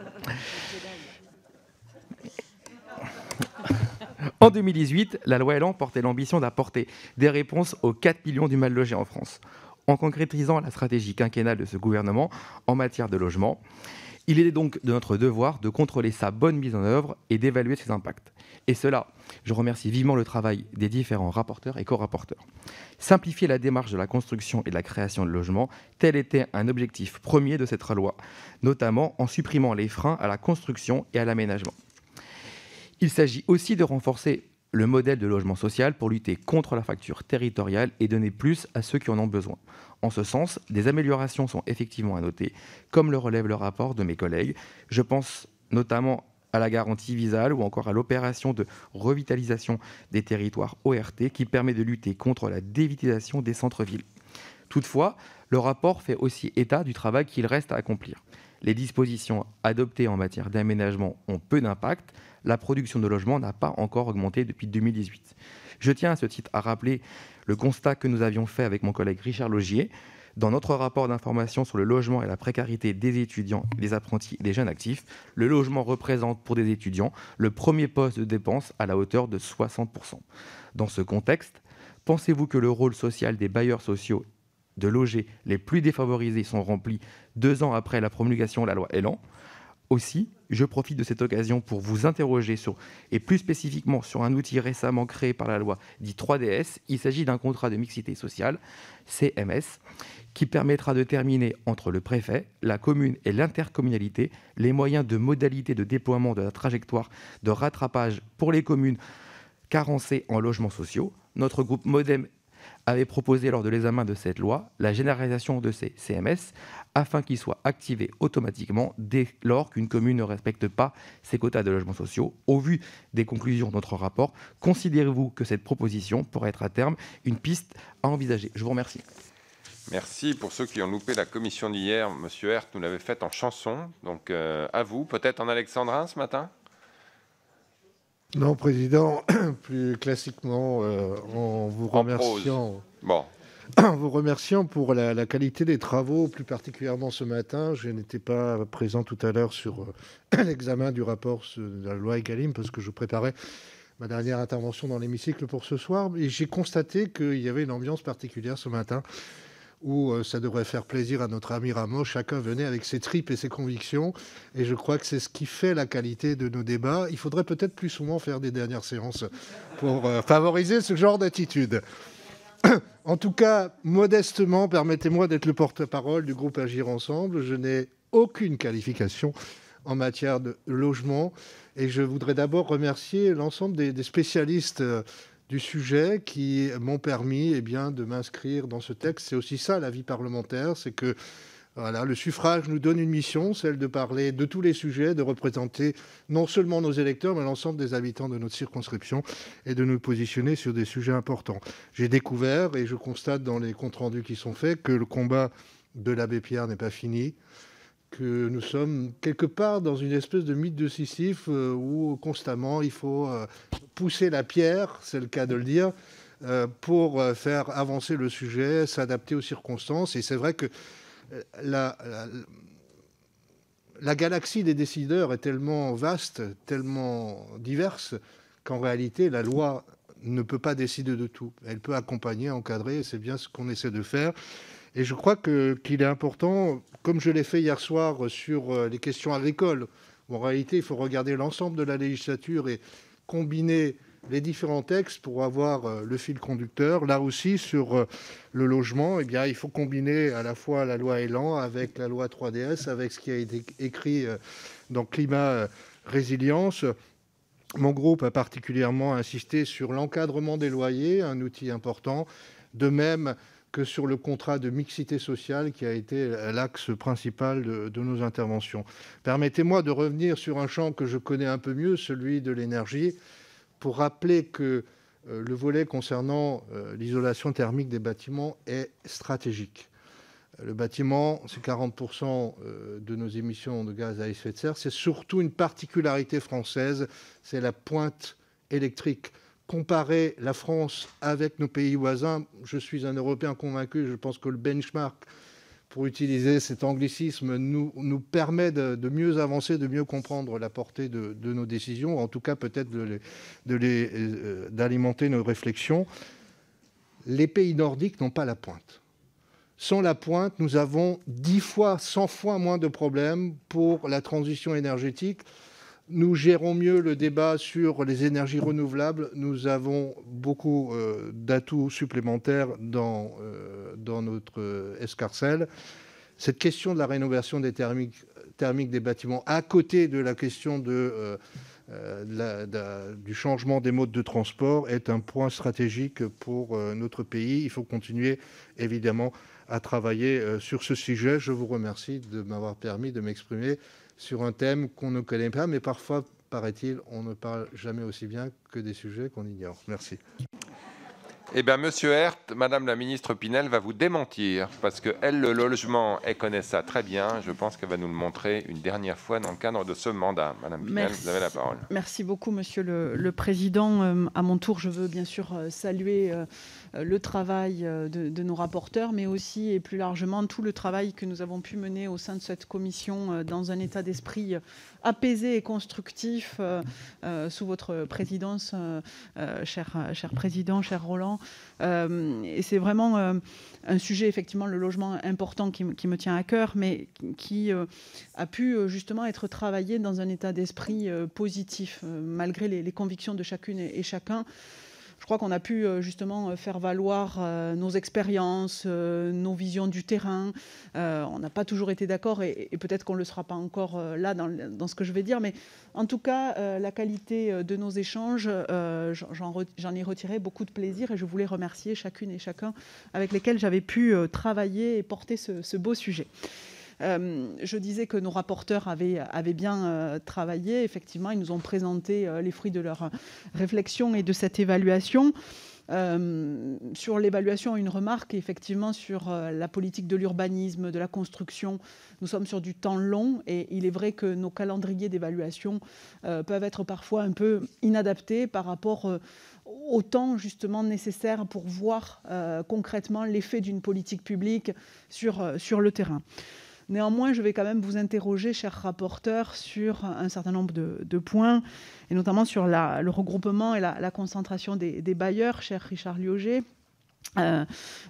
En 2018, la loi Elan portait l'ambition d'apporter des réponses aux 4 millions du mal logé en France en concrétisant la stratégie quinquennale de ce gouvernement en matière de logement. Il est donc de notre devoir de contrôler sa bonne mise en œuvre et d'évaluer ses impacts. Et cela, je remercie vivement le travail des différents rapporteurs et co-rapporteurs. Simplifier la démarche de la construction et de la création de logements, tel était un objectif premier de cette loi, notamment en supprimant les freins à la construction et à l'aménagement. Il s'agit aussi de renforcer le modèle de logement social pour lutter contre la fracture territoriale et donner plus à ceux qui en ont besoin. En ce sens, des améliorations sont effectivement à noter, comme le relève le rapport de mes collègues. Je pense notamment à la garantie visale ou encore à l'opération de revitalisation des territoires ORT qui permet de lutter contre la dévitalisation des centres-villes. Toutefois, le rapport fait aussi état du travail qu'il reste à accomplir. Les dispositions adoptées en matière d'aménagement ont peu d'impact, la production de logements n'a pas encore augmenté depuis 2018. Je tiens à ce titre à rappeler le constat que nous avions fait avec mon collègue Richard Logier dans notre rapport d'information sur le logement et la précarité des étudiants, des apprentis et des jeunes actifs, le logement représente pour des étudiants le premier poste de dépense à la hauteur de 60%. Dans ce contexte, pensez-vous que le rôle social des bailleurs sociaux de loger les plus défavorisés sont remplis deux ans après la promulgation de la loi Elan Aussi, je profite de cette occasion pour vous interroger sur, et plus spécifiquement sur un outil récemment créé par la loi dit 3DS. Il s'agit d'un contrat de mixité sociale, CMS, qui permettra de terminer entre le préfet, la commune et l'intercommunalité les moyens de modalités de déploiement de la trajectoire de rattrapage pour les communes carencées en logements sociaux. Notre groupe Modem avait proposé lors de l'examen de cette loi la généralisation de ces CMS afin qu'ils soient activés automatiquement dès lors qu'une commune ne respecte pas ses quotas de logements sociaux. Au vu des conclusions de notre rapport, considérez-vous que cette proposition pourrait être à terme une piste à envisager Je vous remercie. Merci pour ceux qui ont loupé la commission d'hier. Monsieur Hert nous l'avait faite en chanson. Donc euh, à vous, peut-être en alexandrin ce matin non, Président, plus classiquement, euh, en vous remerciant. bon. vous remerciant pour la, qualité des travaux, plus particulièrement ce matin. Je n'étais pas présent tout à l'heure sur euh, l'examen du rapport de la loi Egalim parce que je préparais ma dernière intervention dans l'hémicycle pour ce soir. Et j'ai constaté qu'il y avait une ambiance particulière ce matin où euh, ça devrait faire plaisir à notre ami Rameau, chacun venait avec ses tripes et ses convictions. Et je crois que c'est ce qui fait la qualité de nos débats. Il faudrait peut-être plus souvent faire des dernières séances pour euh, favoriser ce genre d'attitude. En tout cas, modestement, permettez-moi d'être le porte-parole du groupe Agir Ensemble. Je n'ai aucune qualification en matière de logement. Et je voudrais d'abord remercier l'ensemble des, des, spécialistes euh, du sujet qui m'ont permis eh bien, de m'inscrire dans ce texte. C'est aussi ça la vie parlementaire, c'est que voilà, le suffrage nous donne une mission, celle de parler de tous les sujets, de représenter non seulement nos électeurs, mais l'ensemble des habitants de notre circonscription et de nous positionner sur des sujets importants. J'ai découvert, et je constate dans les comptes rendus qui sont faits, que le combat de l'abbé Pierre n'est pas fini que nous sommes quelque part dans une espèce de mythe de Sisyphe euh, où constamment il faut euh, pousser la pierre, c'est le cas de le dire, euh, pour faire avancer le sujet, s'adapter aux circonstances. Et c'est vrai que la, la, la, galaxie des décideurs est tellement vaste, tellement diverse, qu'en réalité la loi ne peut pas décider de tout. Elle peut accompagner, encadrer, et c'est bien ce qu'on essaie de faire. Et je crois qu'il est important, comme je l'ai fait hier soir euh, sur euh, les questions agricoles, où en réalité il faut regarder l'ensemble de la législature et combiner les différents textes pour avoir euh, le fil conducteur. Là aussi, sur le logement, eh bien, il faut combiner à la fois la loi Elan avec la loi 3DS, avec ce qui a été écrit dans Climat Résilience. Mon groupe a particulièrement insisté sur l'encadrement des loyers, un outil important. De même, que sur le contrat de mixité sociale qui a été l'axe principal de, nos interventions. Permettez-moi de revenir sur un champ que je connais un peu mieux, celui de l'énergie, pour rappeler que euh, le volet concernant euh, l'isolation thermique des bâtiments est stratégique. Euh, le bâtiment, c'est 40% de nos émissions de gaz à effet de serre. C'est surtout une particularité française, c'est la pointe électrique comparer la France avec nos pays voisins, je suis un Européen convaincu, je pense que le benchmark, pour utiliser cet anglicisme, nous, nous permet de, mieux avancer, de mieux comprendre la portée de, nos décisions, en tout cas peut-être euh, d'alimenter nos réflexions. Les pays nordiques n'ont pas la pointe. Sans la pointe, nous avons 10 fois, 100 fois moins de problèmes pour la transition énergétique nous gérons mieux le débat sur les énergies renouvelables. Nous avons beaucoup euh, d'atouts supplémentaires dans, euh, dans notre euh, escarcelle. Cette question de la rénovation thermique thermiques, des bâtiments, à côté de la question du changement des modes de transport, est un point stratégique pour notre pays. Il faut continuer, évidemment, à travailler sur ce sujet. Je vous remercie de m'avoir permis de m'exprimer sur un thème qu'on ne connaît pas, mais parfois, paraît-il, on ne parle jamais aussi bien que des sujets qu'on ignore. Merci. Eh bien, Monsieur Hert, Madame la ministre Pinel va vous démentir, parce que elle, le logement, elle connaît ça très bien. Je pense qu'elle va nous le montrer une dernière fois dans le cadre de ce mandat. Madame Pinel, vous avez la parole. Merci beaucoup, Monsieur le, Président. Euh, à mon tour, je veux bien sûr euh, saluer. Euh, euh, le travail euh, de, nos rapporteurs, mais aussi et plus largement tout le travail que nous avons pu mener au sein de cette commission euh, dans un état d'esprit apaisé et constructif sous votre présidence, cher, président, cher Roland. et c'est vraiment un sujet, effectivement, le logement important qui, me tient à cœur, mais qui a pu justement être travaillé dans un état d'esprit positif, malgré les, convictions de chacune et chacun je crois qu'on a pu euh, justement euh, faire valoir euh, nos expériences, nos visions du terrain. on n'a pas toujours été d'accord et, peut-être qu'on ne le sera pas encore là dans, ce que je vais dire. Mais en tout cas, la qualité de nos échanges, j'en ai retiré beaucoup de plaisir et je voulais remercier chacune et chacun avec lesquels j'avais pu travailler et porter ce beau sujet. Euh, je disais que nos rapporteurs avaient, bien euh, travaillé. Effectivement, ils nous ont présenté euh, les fruits de leur réflexion et de cette évaluation. sur l'évaluation, une remarque, effectivement, sur la politique de l'urbanisme, de la construction. Nous sommes sur du temps long et il est vrai que nos calendriers d'évaluation peuvent être parfois un peu inadaptés par rapport au temps justement nécessaire pour voir concrètement l'effet d'une politique publique sur le terrain. Néanmoins, je vais quand même vous interroger, cher rapporteur, sur un certain nombre de, points, et notamment sur le regroupement et la, concentration des, bailleurs, cher Richard Lioger. Euh,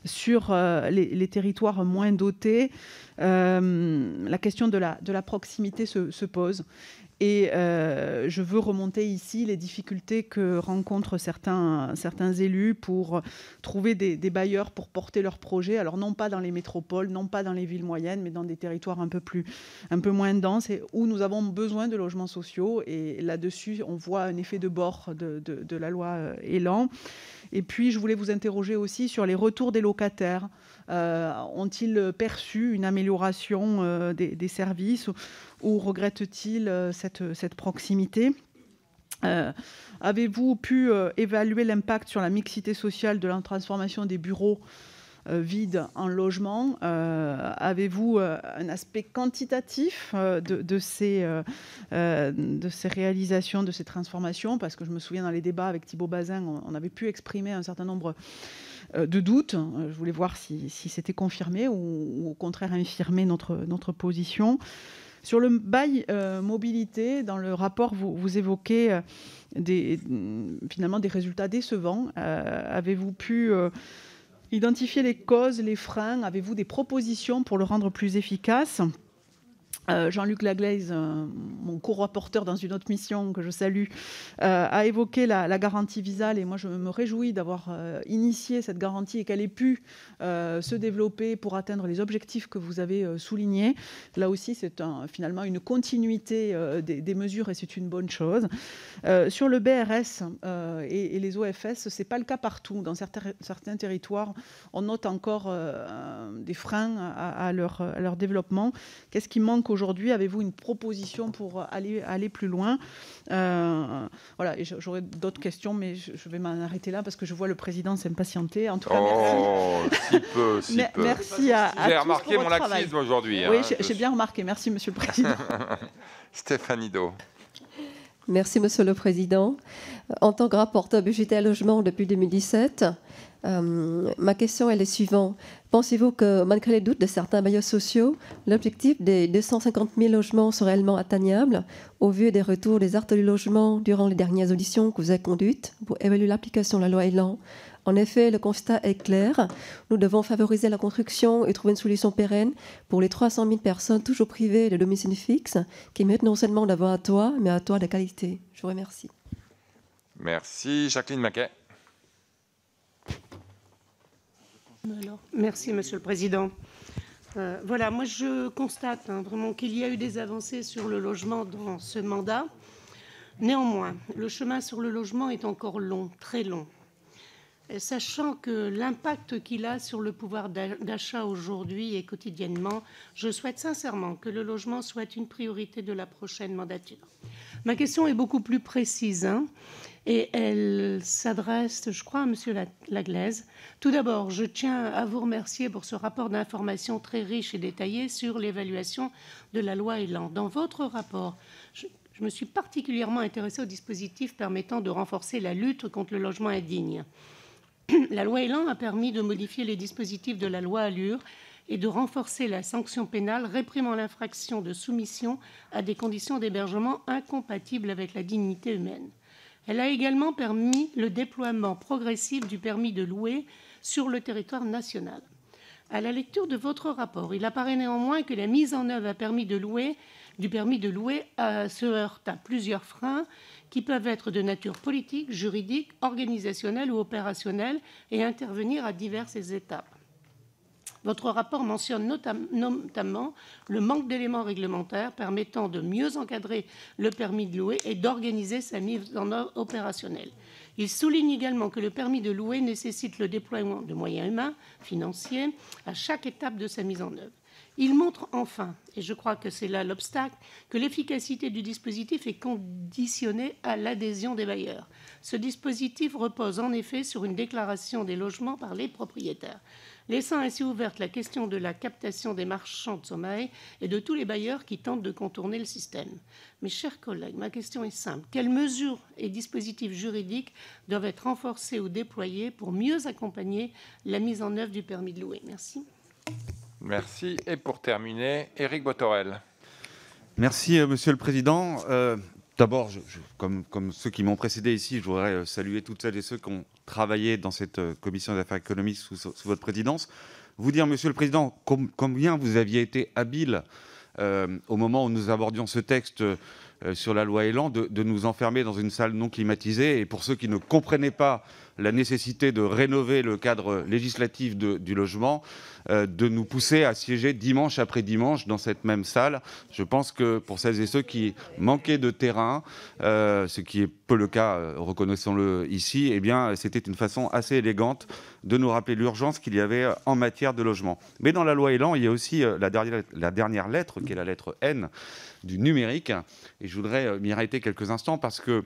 sur euh, les, territoires moins dotés, euh, la question de la, proximité se, pose. Et euh, je veux remonter ici les difficultés que rencontrent certains, élus pour trouver des, bailleurs pour porter leurs projets. Alors non pas dans les métropoles, non pas dans les villes moyennes, mais dans des territoires un peu, plus, un peu moins denses où nous avons besoin de logements sociaux. Et là-dessus, on voit un effet de bord de, de la loi euh, Elan. Et puis, je voulais vous interroger aussi sur les retours des locataires. Euh, ont-ils perçu une amélioration euh, des, services ou, regrettent-ils euh, cette, proximité Avez-vous pu évaluer l'impact sur la mixité sociale de la transformation des bureaux vides en logements Avez-vous un aspect quantitatif de, ces, de, ces, réalisations, de ces transformations Parce que je me souviens dans les débats avec Thibault Bazin, on, on avait pu exprimer un certain nombre euh, de doute. Hein. Euh, je voulais voir si, c'était confirmé ou, au contraire infirmer notre, position. Sur le bail euh, mobilité, dans le rapport, vous, évoquez des, mm, finalement des résultats décevants. Avez-vous pu identifier les causes, les freins Avez-vous des propositions pour le rendre plus efficace euh, Jean-Luc Laglaise, euh, mon co-rapporteur dans une autre mission que je salue, euh, a évoqué la, garantie visale et moi je me réjouis d'avoir initié cette garantie et qu'elle ait pu se développer pour atteindre les objectifs que vous avez soulignés. Là aussi, c'est un, finalement une continuité des, mesures et c'est une bonne chose. sur le BRS et, les OFS, c'est pas le cas partout. Dans certains, territoires, on note encore des freins à, leur, à leur développement. Qu'est-ce qui manque aujourd'hui, avez-vous une proposition pour euh, aller, aller plus loin euh, Voilà, j'aurais d'autres questions, mais je, vais m'en arrêter là parce que je vois le président s'impatienter. En tout cas, oh, merci. Si peu, si peu. Merci à, J'ai remarqué mon laxisme aujourd'hui. Oui, hein, j'ai bien remarqué. Merci, monsieur le président. Stéphanie Do. Merci, monsieur le président. En tant que rapporteur budgétaire logement depuis 2017, euh, ma question est la suivante. Pensez-vous que, malgré les doutes de certains bailleurs sociaux, l'objectif des 250 000 logements serait réellement atteignable au vu des retours des artes du logement durant les dernières auditions que vous avez conduites pour évaluer l'application de la loi Elan en effet, le constat est clair. Nous devons favoriser la construction et trouver une solution pérenne pour les 300 000 personnes toujours privées de domicile fixe qui méritent non seulement d'avoir un toit, mais un toit de qualité. Je vous remercie. Merci. Jacqueline Maquet. merci, Monsieur le Président. Euh, voilà, moi je constate hein, vraiment qu'il y a eu des avancées sur le logement dans ce mandat. Néanmoins, le chemin sur le logement est encore long, très long. Euh, sachant que l'impact qu'il a sur le pouvoir d'achat aujourd'hui et quotidiennement, je souhaite sincèrement que le logement soit une priorité de la prochaine mandature. Ma question est beaucoup plus précise. Hein et elle s'adresse, je crois, à M. Laglaise. Tout d'abord, je tiens à vous remercier pour ce rapport d'information très riche et détaillé sur l'évaluation de la loi Elan. Dans votre rapport, je, me suis particulièrement intéressée aux dispositifs permettant de renforcer la lutte contre le logement indigne. La loi Elan a permis de modifier les dispositifs de la loi Allure et de renforcer la sanction pénale réprimant l'infraction de soumission à des conditions d'hébergement incompatibles avec la dignité humaine. Elle a également permis le déploiement progressif du permis de louer sur le territoire national. À la lecture de votre rapport, il apparaît néanmoins que la mise en œuvre a permis de louer, du permis de louer se heurte à plusieurs freins qui peuvent être de nature politique, juridique, organisationnelle ou opérationnelle et intervenir à diverses étapes. Votre rapport mentionne notamment le manque d'éléments réglementaires permettant de mieux encadrer le permis de louer et d'organiser sa mise en œuvre opérationnelle. Il souligne également que le permis de louer nécessite le déploiement de moyens humains, financiers, à chaque étape de sa mise en œuvre. Il montre enfin, et je crois que c'est là l'obstacle, que l'efficacité du dispositif est conditionnée à l'adhésion des bailleurs. Ce dispositif repose en effet sur une déclaration des logements par les propriétaires laissant ainsi ouverte la question de la captation des marchands de sommeil et de tous les bailleurs qui tentent de contourner le système. Mes chers collègues, ma question est simple. Quelles mesures et dispositifs juridiques doivent être renforcés ou déployés pour mieux accompagner la mise en œuvre du permis de louer Merci. Merci. Et pour terminer, Éric Botorel. Merci, euh, Monsieur le Président. Euh, d'abord, comme, comme, ceux qui m'ont précédé ici, je voudrais euh, saluer toutes celles et ceux qui ont travailler dans cette euh, commission des affaires économiques sous, votre présidence, vous dire, Monsieur le Président, combien vous aviez été habile euh, au moment où nous abordions ce texte euh, euh, sur la loi Elan de, nous enfermer dans une salle non climatisée. Et pour ceux qui ne comprenaient pas la nécessité de rénover le cadre législatif du logement, euh, de nous pousser à siéger dimanche après dimanche dans cette même salle. Je pense que pour celles et ceux qui manquaient de terrain, euh, ce qui est peu le cas, reconnaissons-le ici, eh bien, c'était une façon assez élégante de nous rappeler l'urgence qu'il y avait en matière de logement. Mais dans la loi Elan, il y a aussi la dernière, la dernière lettre, qui est la lettre N, du numérique. Et je voudrais euh, m'y arrêter quelques instants parce que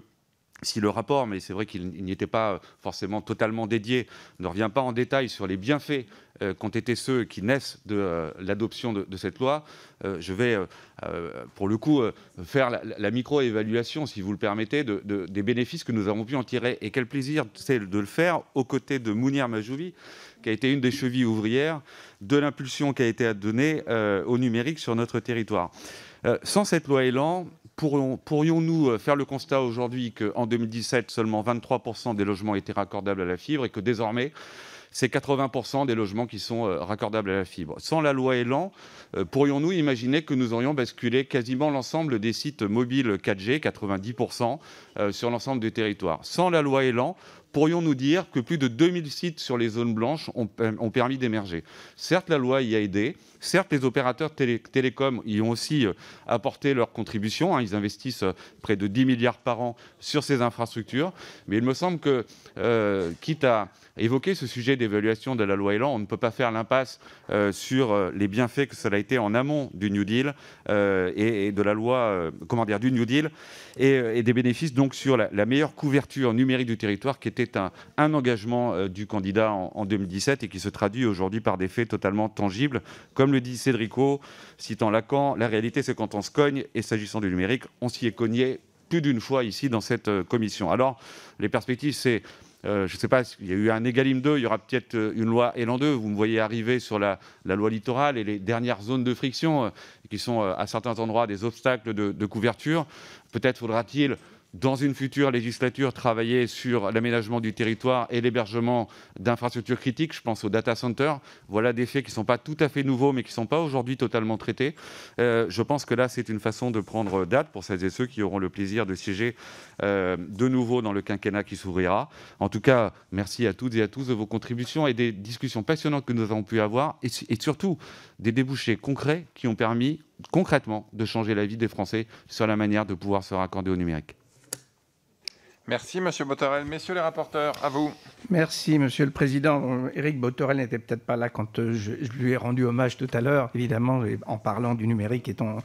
si le rapport, mais c'est vrai qu'il n'y était pas euh, forcément totalement dédié, ne revient pas en détail sur les bienfaits euh, qu'ont été ceux qui naissent de l'adoption de, cette loi, je vais, pour le coup, faire la, micro-évaluation, si vous le permettez, des bénéfices que nous avons pu en tirer. Et quel plaisir c'est de le faire aux côtés de Mounir Majouvi, qui a été une des chevilles ouvrières de l'impulsion qui a été donnée au numérique sur notre territoire. Euh, sans cette loi Elan, pourrions-nous euh, faire le constat aujourd'hui qu'en 2017, seulement 23% des logements étaient raccordables à la fibre et que désormais, c'est 80% des logements qui sont euh, raccordables à la fibre. Sans la loi Elan, pourrions-nous imaginer que nous aurions basculé quasiment l'ensemble des sites mobiles 4G, 90%, sur l'ensemble du territoire Sans la loi Elan, pourrions-nous dire que plus de 2000 sites sur les zones blanches ont permis d'émerger Certes, la loi y a aidé, Certes, les opérateurs télécoms y ont aussi euh, apporté leur contribution. Hein. ils investissent euh, près de 10 milliards par an sur ces infrastructures. Mais il me semble que, euh, quitte à évoquer ce sujet d'évaluation de la loi Elan, on ne peut pas faire l'impasse sur les bienfaits que cela a été en amont du New Deal et, de la loi, comment dire, du New Deal et, des bénéfices donc sur la, meilleure couverture numérique du territoire qui était un, engagement du candidat en, 2017 et qui se traduit aujourd'hui par des faits totalement tangibles comme comme le dit Cédrico, citant Lacan, la réalité, c'est quand on se cogne, et s'agissant du numérique, on s'y est cogné plus d'une fois ici dans cette euh, commission. Alors, les perspectives, c'est euh, je ne sais pas, il y a eu un Egalim 2, il y aura peut-être euh, une loi Elan 2. Vous me voyez arriver sur la, loi littorale et les dernières zones de friction qui sont à certains endroits des obstacles de couverture. Peut-être faudra-t-il dans une future législature, travailler sur l'aménagement du territoire et l'hébergement d'infrastructures critiques. Je pense aux data centers. Voilà des faits qui ne sont pas tout à fait nouveaux, mais qui ne sont pas aujourd'hui totalement traités. Euh, je pense que là, c'est une façon de prendre date pour celles et ceux qui auront le plaisir de siéger euh, de nouveau dans le quinquennat qui s'ouvrira. En tout cas, merci à toutes et à tous de vos contributions et des discussions passionnantes que nous avons pu avoir, et surtout des débouchés concrets qui ont permis concrètement de changer la vie des Français sur la manière de pouvoir se raccorder au numérique. Merci, Monsieur Botorel. Messieurs les rapporteurs, à vous. Merci, Monsieur le Président. Éric Botorel n'était peut-être pas là quand euh, je, lui ai rendu hommage tout à l'heure, évidemment, en parlant du numérique et ton,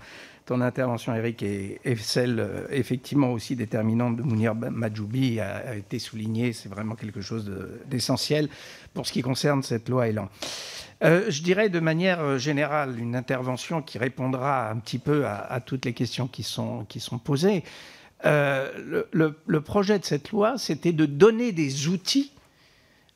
ton intervention, Eric, et celle euh, effectivement aussi déterminante de Mounir Majoubi a, été soulignée. C'est vraiment quelque chose d'essentiel pour ce qui concerne cette loi Elan. Euh, je dirais de manière générale une intervention qui répondra un petit peu à, à toutes les questions qui sont, qui sont posées. Euh, le, projet de cette loi, c'était de donner des outils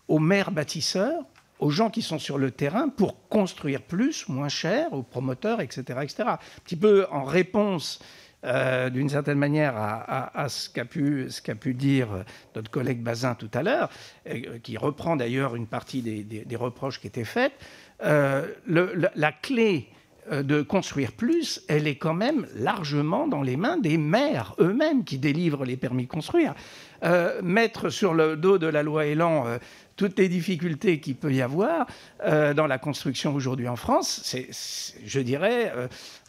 aux maires bâtisseurs, aux gens qui sont sur le terrain, pour construire plus, moins cher, aux promoteurs, etc. Un petit peu en réponse euh, d'une certaine manière à, ce qu'a pu, pu, dire notre collègue Bazin tout à l'heure, euh, qui reprend d'ailleurs une partie des, reproches qui étaient faites, la clé euh, de construire plus, elle est quand même largement dans les mains des maires eux-mêmes qui délivrent les permis de construire. Euh, mettre sur le dos de la loi Elan euh, toutes les difficultés qu'il peut y avoir dans la construction aujourd'hui en France, c'est, je dirais,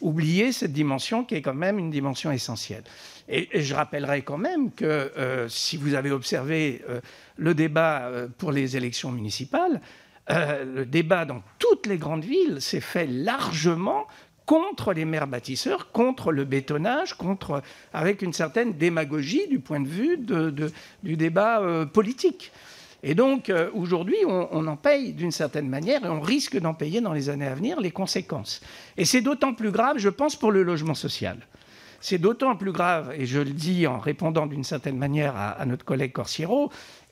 oublier cette dimension qui est quand même une dimension essentielle. et je rappellerai quand même que si vous avez observé le débat pour les élections municipales, euh, le débat dans toutes les grandes villes s'est fait largement contre les maires bâtisseurs, contre le bétonnage, contre, avec une certaine démagogie du point de vue du débat euh, politique. Et donc, euh, aujourd'hui, on, en paye d'une certaine manière et on risque d'en payer dans les années à venir les conséquences. Et c'est d'autant plus grave, je pense, pour le logement social. C'est d'autant plus grave, et je le dis en répondant d'une certaine manière à, à notre collègue Corsiero,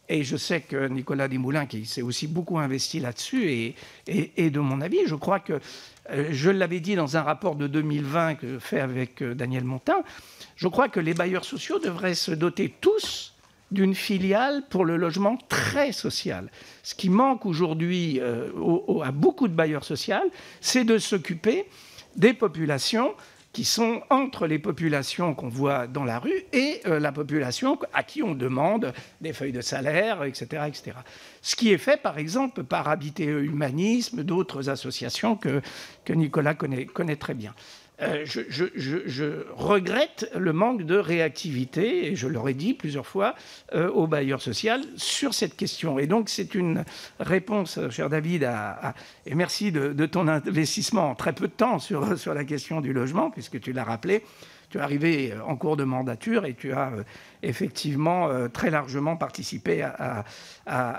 et je sais que Nicolas Desmoulins, qui s'est aussi beaucoup investi là-dessus, et, de mon avis, je crois que, euh, je l'avais dit dans un rapport de 2020 que fait avec euh, Daniel Montin, je crois que les bailleurs sociaux devraient se doter tous d'une filiale pour le logement très social. Ce qui manque aujourd'hui euh, à beaucoup de bailleurs sociaux, c'est de s'occuper des populations qui sont entre les populations qu'on voit dans la rue et euh, la population à qui on demande des feuilles de salaire, etc., etc. Ce qui est fait, par exemple, par Habité Humanisme, d'autres associations que, que Nicolas connaît, connaît très bien. Euh, je, je, regrette le manque de réactivité, et je l'aurais dit plusieurs fois, euh, au bailleur social sur cette question. Et donc, c'est une réponse, euh, cher David, et merci de, ton investissement en très peu de temps sur, sur la question du logement, puisque tu l'as rappelé. Tu es arrivé en cours de mandature et tu as effectivement très largement participé à,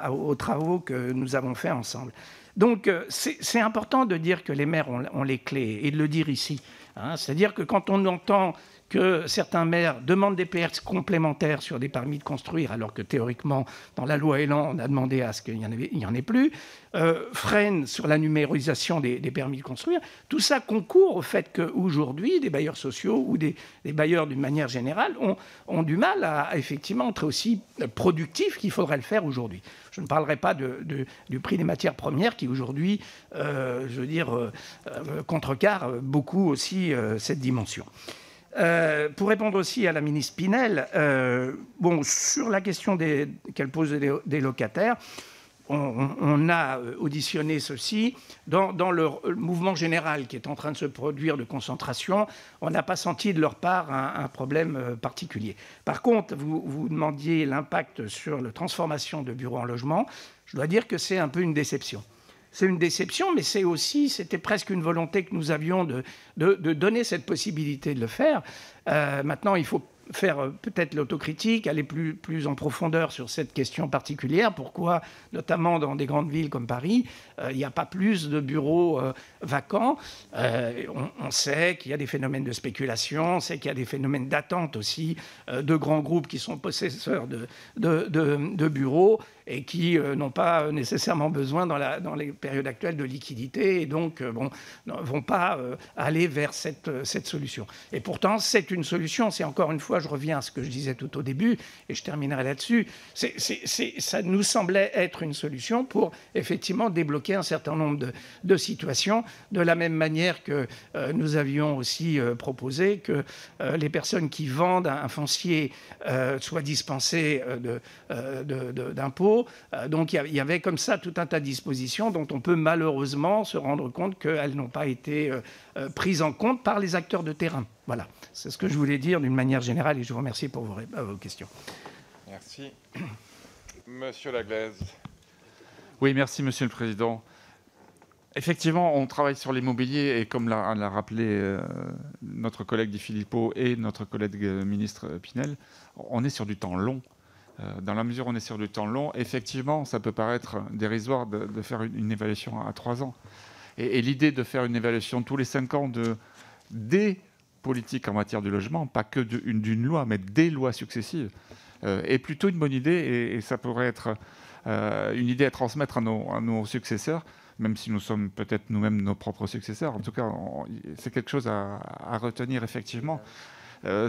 aux travaux que nous avons faits ensemble. Donc c'est important de dire que les maires ont les clés et de le dire ici. Hein, c'est-à-dire que quand on entend que certains maires demandent des PR complémentaires sur des permis de construire, alors que théoriquement, dans la loi Elan, on a demandé à ce qu'il n'y en, en, ait plus, euh, freinent sur la numérisation des, permis de construire. Tout ça concourt au fait qu'aujourd'hui, des bailleurs sociaux ou des, bailleurs d'une manière générale ont, du mal à, effectivement être aussi productifs qu'il faudrait le faire aujourd'hui. Je ne parlerai pas de, du prix des matières premières qui aujourd'hui, euh, je veux dire, euh, contrecarre beaucoup aussi cette dimension. Euh, pour répondre aussi à la ministre Pinel, euh, bon, sur la question qu'elle pose des, locataires, on, a euh, auditionné ceci. Dans, dans, le mouvement général qui est en train de se produire de concentration, on n'a pas senti de leur part un, problème particulier. Par contre, vous, vous demandiez l'impact sur la transformation de bureaux en logement. Je dois dire que c'est un peu une déception c'est une déception, mais c'est aussi, c'était presque une volonté que nous avions de, donner cette possibilité de le faire. Euh, maintenant, il faut faire euh, peut-être l'autocritique, aller plus, plus en profondeur sur cette question particulière. Pourquoi, notamment dans des grandes villes comme Paris, euh, il n'y a pas plus de bureaux vacants on, sait qu'il y a des phénomènes de spéculation, on sait qu'il y a des phénomènes d'attente aussi de grands groupes qui sont possesseurs de bureaux et qui euh, n'ont pas nécessairement besoin dans, la, dans les périodes actuelles de liquidité et donc euh, ne vont pas euh, aller vers cette, solution. Et pourtant, c'est une solution. C'est encore une fois, je reviens à ce que je disais tout au début et je terminerai là-dessus. ça nous semblait être une solution pour effectivement débloquer un certain nombre de, situations, de la même manière que nous avions aussi proposé que les personnes qui vendent un, foncier soient dispensées d'impôts. Euh, donc il y, avait comme ça tout un tas de dispositions dont on peut malheureusement se rendre compte qu'elles n'ont pas été euh, euh, prises en compte par les acteurs de terrain. Voilà, c'est ce que je voulais dire d'une manière générale et je vous remercie pour vos, questions. Merci. Monsieur Laglaise. Oui, merci Monsieur le Président. Effectivement, on travaille sur l'immobilier et comme l'a rappelé notre collègue Di Filippo et notre collègue ministre Pinel, on est sur du temps long. Euh, dans la mesure où on est sur du temps long, effectivement, ça peut paraître dérisoire de, faire une, évaluation à trois ans. Et, l'idée de faire une évaluation tous les cinq ans des politiques en matière du logement, pas que d'une loi, mais des lois successives, euh, est plutôt une bonne idée et, ça pourrait être euh, une idée à transmettre à nos, successeurs, même si nous sommes peut-être nous-mêmes nos propres successeurs. En tout cas, c'est quelque chose à, retenir effectivement,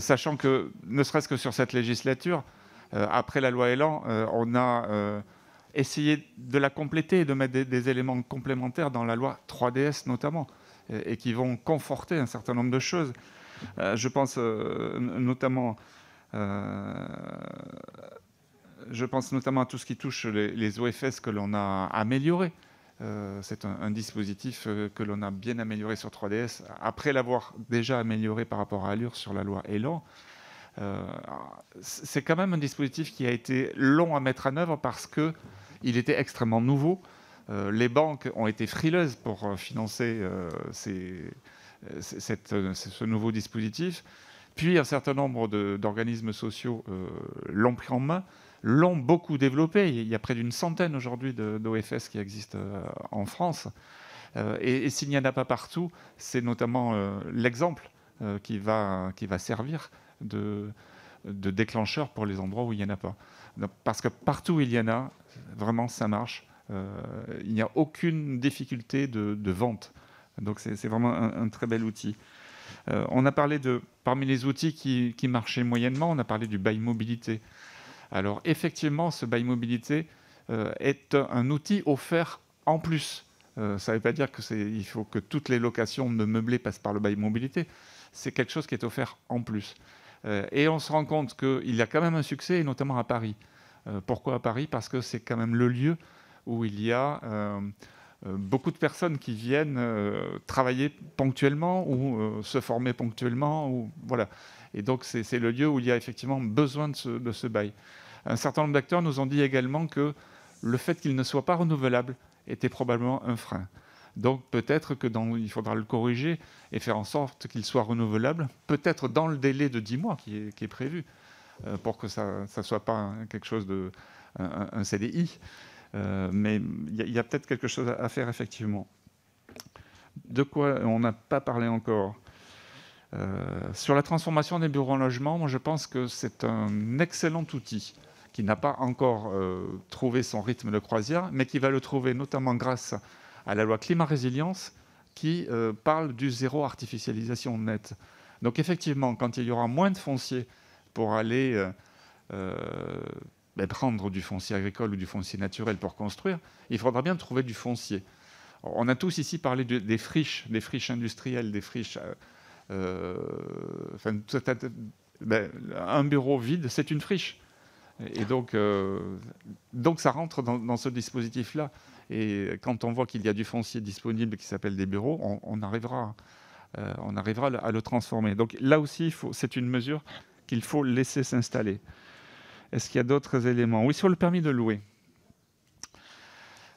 sachant que, ne serait-ce que sur cette législature, euh, après la loi Elan, euh, on a euh, essayé de la compléter et de mettre des, éléments complémentaires dans la loi 3DS notamment, et, qui vont conforter un certain nombre de choses. je pense notamment je pense notamment à tout ce qui touche les, OFS que l'on a amélioré. c'est un, dispositif que l'on a bien amélioré sur 3DS, après l'avoir déjà amélioré par rapport à Allure sur la loi Elan. Euh, c'est quand même un dispositif qui a été long à mettre en œuvre parce qu'il était extrêmement nouveau. Euh, les banques ont été frileuses pour euh, financer ce nouveau dispositif. Puis un certain nombre d'organismes sociaux l'ont pris en main, l'ont beaucoup développé. Il y a près d'une centaine aujourd'hui d'OFS qui existent en France. et, s'il n'y en a pas partout, c'est notamment l'exemple qui va servir de, de déclencheur pour les endroits où il n'y en a pas. parce que partout où il y en a, vraiment, ça marche. Euh, il n'y a aucune difficulté de, vente. Donc c'est vraiment un, très bel outil. Euh, on a parlé de, parmi les outils qui, marchaient moyennement, on a parlé du bail mobilité. Alors effectivement, ce bail mobilité euh, est un outil offert en plus. ça ne veut pas dire qu'il faut que toutes les locations de meublés passent par le bail mobilité. C'est quelque chose qui est offert en plus. Euh, et on se rend compte qu'il y a quand même un succès, notamment à Paris. Euh, pourquoi à Paris Parce que c'est quand même le lieu où il y a euh, beaucoup de personnes qui viennent travailler ponctuellement ou se former ponctuellement. Ou, voilà. Et donc, c'est le lieu où il y a effectivement besoin de ce bail. Un certain nombre d'acteurs nous ont dit également que le fait qu'il ne soit pas renouvelable était probablement un frein. Donc peut-être qu'il faudra le corriger et faire en sorte qu'il soit renouvelable, peut-être dans le délai de 10 mois qui est, prévu, euh, pour que ça ne soit pas quelque chose de un, CDI. Euh, mais il y a, peut-être quelque chose à faire effectivement. De quoi on n'a pas parlé encore euh, sur la transformation des bureaux en logement, je pense que c'est un excellent outil qui n'a pas encore trouvé son rythme de croisière, mais qui va le trouver notamment grâce à la loi climat-résilience qui euh, parle du zéro artificialisation net. Donc effectivement, quand il y aura moins de foncier pour aller euh, euh, ben, prendre du foncier agricole ou du foncier naturel pour construire, il faudra bien trouver du foncier. On a tous ici parlé des friches, des friches industrielles, des friches... Ben, un bureau vide, c'est une friche. Et donc, donc ça rentre dans ce dispositif-là. Et quand on voit qu'il y a du foncier disponible qui s'appelle des bureaux, on, arrivera, on arrivera euh, à le transformer. Donc là aussi, c'est une mesure qu'il faut laisser s'installer. Est-ce qu'il y a d'autres éléments Oui, sur le permis de louer.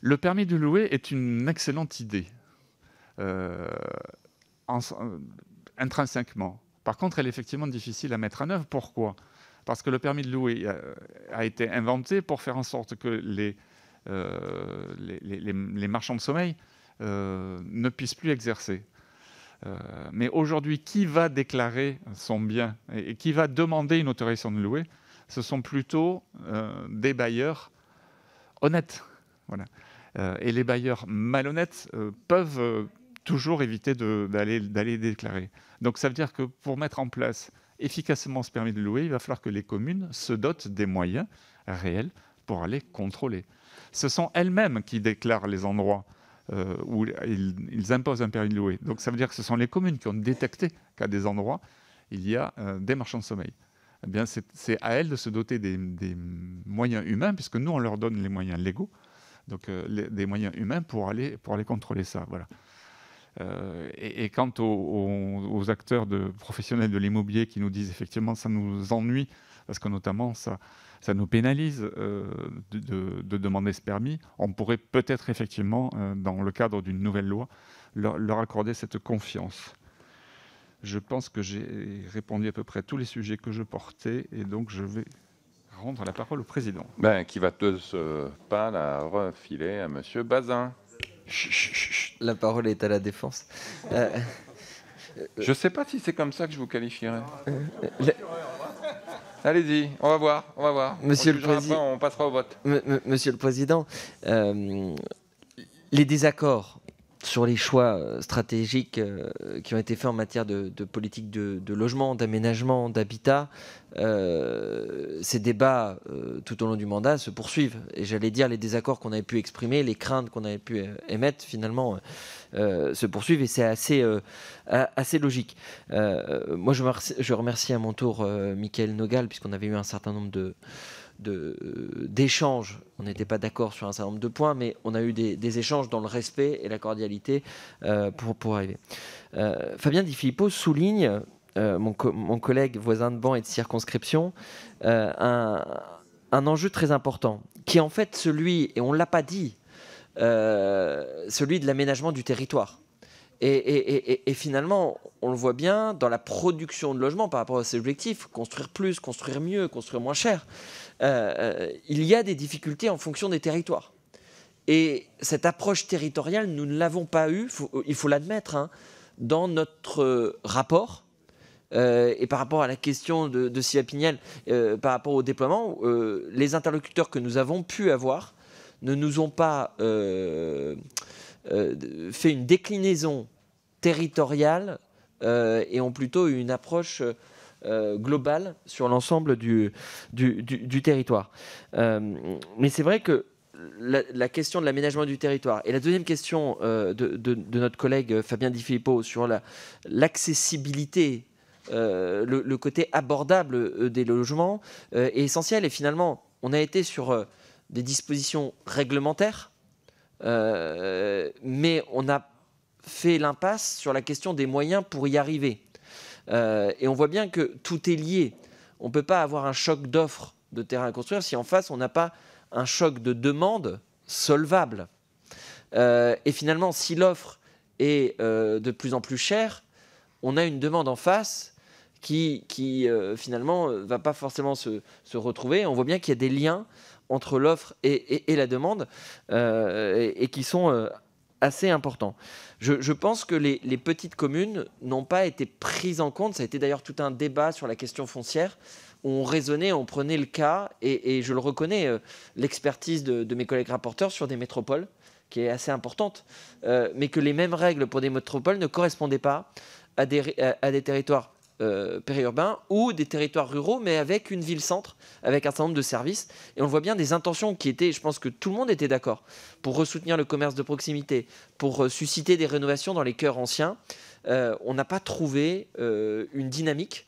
Le permis de louer est une excellente idée, euh, en, euh, intrinsèquement. Par contre, elle est effectivement difficile à mettre en œuvre. Pourquoi Parce que le permis de louer a été inventé pour faire en sorte que les euh, les, marchands de sommeil euh, ne puissent plus exercer. Euh, mais aujourd'hui, qui va déclarer son bien et, qui va demander une autorisation de louer Ce sont plutôt des bailleurs honnêtes. Voilà. et les bailleurs malhonnêtes peuvent toujours éviter d'aller déclarer. Donc ça veut dire que pour mettre en place efficacement ce permis de louer, il va falloir que les communes se dotent des moyens réels pour aller contrôler ce sont elles-mêmes qui déclarent les endroits euh, où ils, imposent un permis de Donc ça veut dire que ce sont les communes qui ont détecté qu'à des endroits, il y a euh, des marchands de sommeil. Eh bien, c'est à elles de se doter des, moyens humains, puisque nous, on leur donne les moyens légaux, donc euh, des moyens humains pour aller, pour aller contrôler ça. Voilà. et, quant aux, acteurs professionnels de l'immobilier qui nous disent effectivement ça nous ennuie parce que notamment ça, ça nous pénalise euh, de, demander ce permis. On pourrait peut-être effectivement, euh, dans le cadre d'une nouvelle loi, leur, accorder cette confiance. Je pense que j'ai répondu à peu près à tous les sujets que je portais et donc je vais rendre la parole au président. Ben, qui va de euh, ce pas la refiler à Monsieur Bazin. La parole est à la défense. Je ne sais pas si c'est comme ça que je vous qualifierais. Allez-y, on va voir, on va voir. Monsieur le Président, on passera au vote. Monsieur le Président, euh, les désaccords sur les choix euh, stratégiques euh, qui ont été faits en matière de, politique de, logement, d'aménagement, d'habitat, euh, ces débats tout au long du mandat se poursuivent. Et j'allais dire, les désaccords qu'on avait pu exprimer, les craintes qu'on avait pu émettre, finalement, se poursuivent. Et c'est assez, assez logique. moi, je remercie, je remercie, à mon tour Michael Nogal, puisqu'on avait eu un certain nombre de euh, d'échanges. On n'était pas d'accord sur un certain nombre de points, mais on a eu des, échanges dans le respect et la cordialité euh, pour, pour arriver. Euh, Fabien Di Filippo souligne, mon, mon, collègue voisin de banc et de circonscription, un, un, enjeu très important, qui est en fait celui, et on ne l'a pas dit, celui de l'aménagement du territoire. Et, et, et, et, finalement, on le voit bien dans la production de logements par rapport à ces objectifs, construire plus, construire mieux, construire moins cher. Euh, euh, il y a des difficultés en fonction des territoires. Et cette approche territoriale, nous ne l'avons pas eue, euh, il faut l'admettre, hein, dans notre rapport. et par rapport à la question de, de par rapport au déploiement, les interlocuteurs que nous avons pu avoir ne nous ont pas fait une déclinaison territoriale et ont plutôt une approche Global euh, globale sur l'ensemble du, du, territoire. Euh, mais c'est vrai que la, question de l'aménagement du territoire. Et la deuxième question euh, de, notre collègue Fabien Di Filippo sur l'accessibilité, le, côté abordable des logements est essentiel. Et finalement, on a été sur des dispositions réglementaires, mais on a fait l'impasse sur la question des moyens pour y arriver. Euh, et on voit bien que tout est lié. On ne peut pas avoir un choc d'offres de terrain à construire si en face on n'a pas un choc de demande solvable. Euh, et finalement, si l'offre est euh, de plus en plus chère, on a une demande en face qui, qui ne finalement, va pas forcément se, retrouver. On voit bien qu'il y a des liens entre l'offre et, la demande et, qui sont assez important. Je, pense que les, petites communes n'ont pas été prises en compte. Ça a été d'ailleurs tout un débat sur la question foncière on raisonnait, on prenait le cas, et, je le reconnais, euh, l'expertise de, mes collègues rapporteurs sur des métropoles, qui est assez importante, euh, mais que les mêmes règles pour des métropoles ne correspondaient pas à des territoires euh, périurbains ou des territoires ruraux, mais avec une ville-centre, avec un certain nombre de services. Et on voit bien des intentions qui étaient, je pense que tout le monde était d'accord, pour ressoutenir le commerce de proximité, pour euh, susciter des rénovations dans les cœurs anciens. Euh, on n'a pas trouvé une dynamique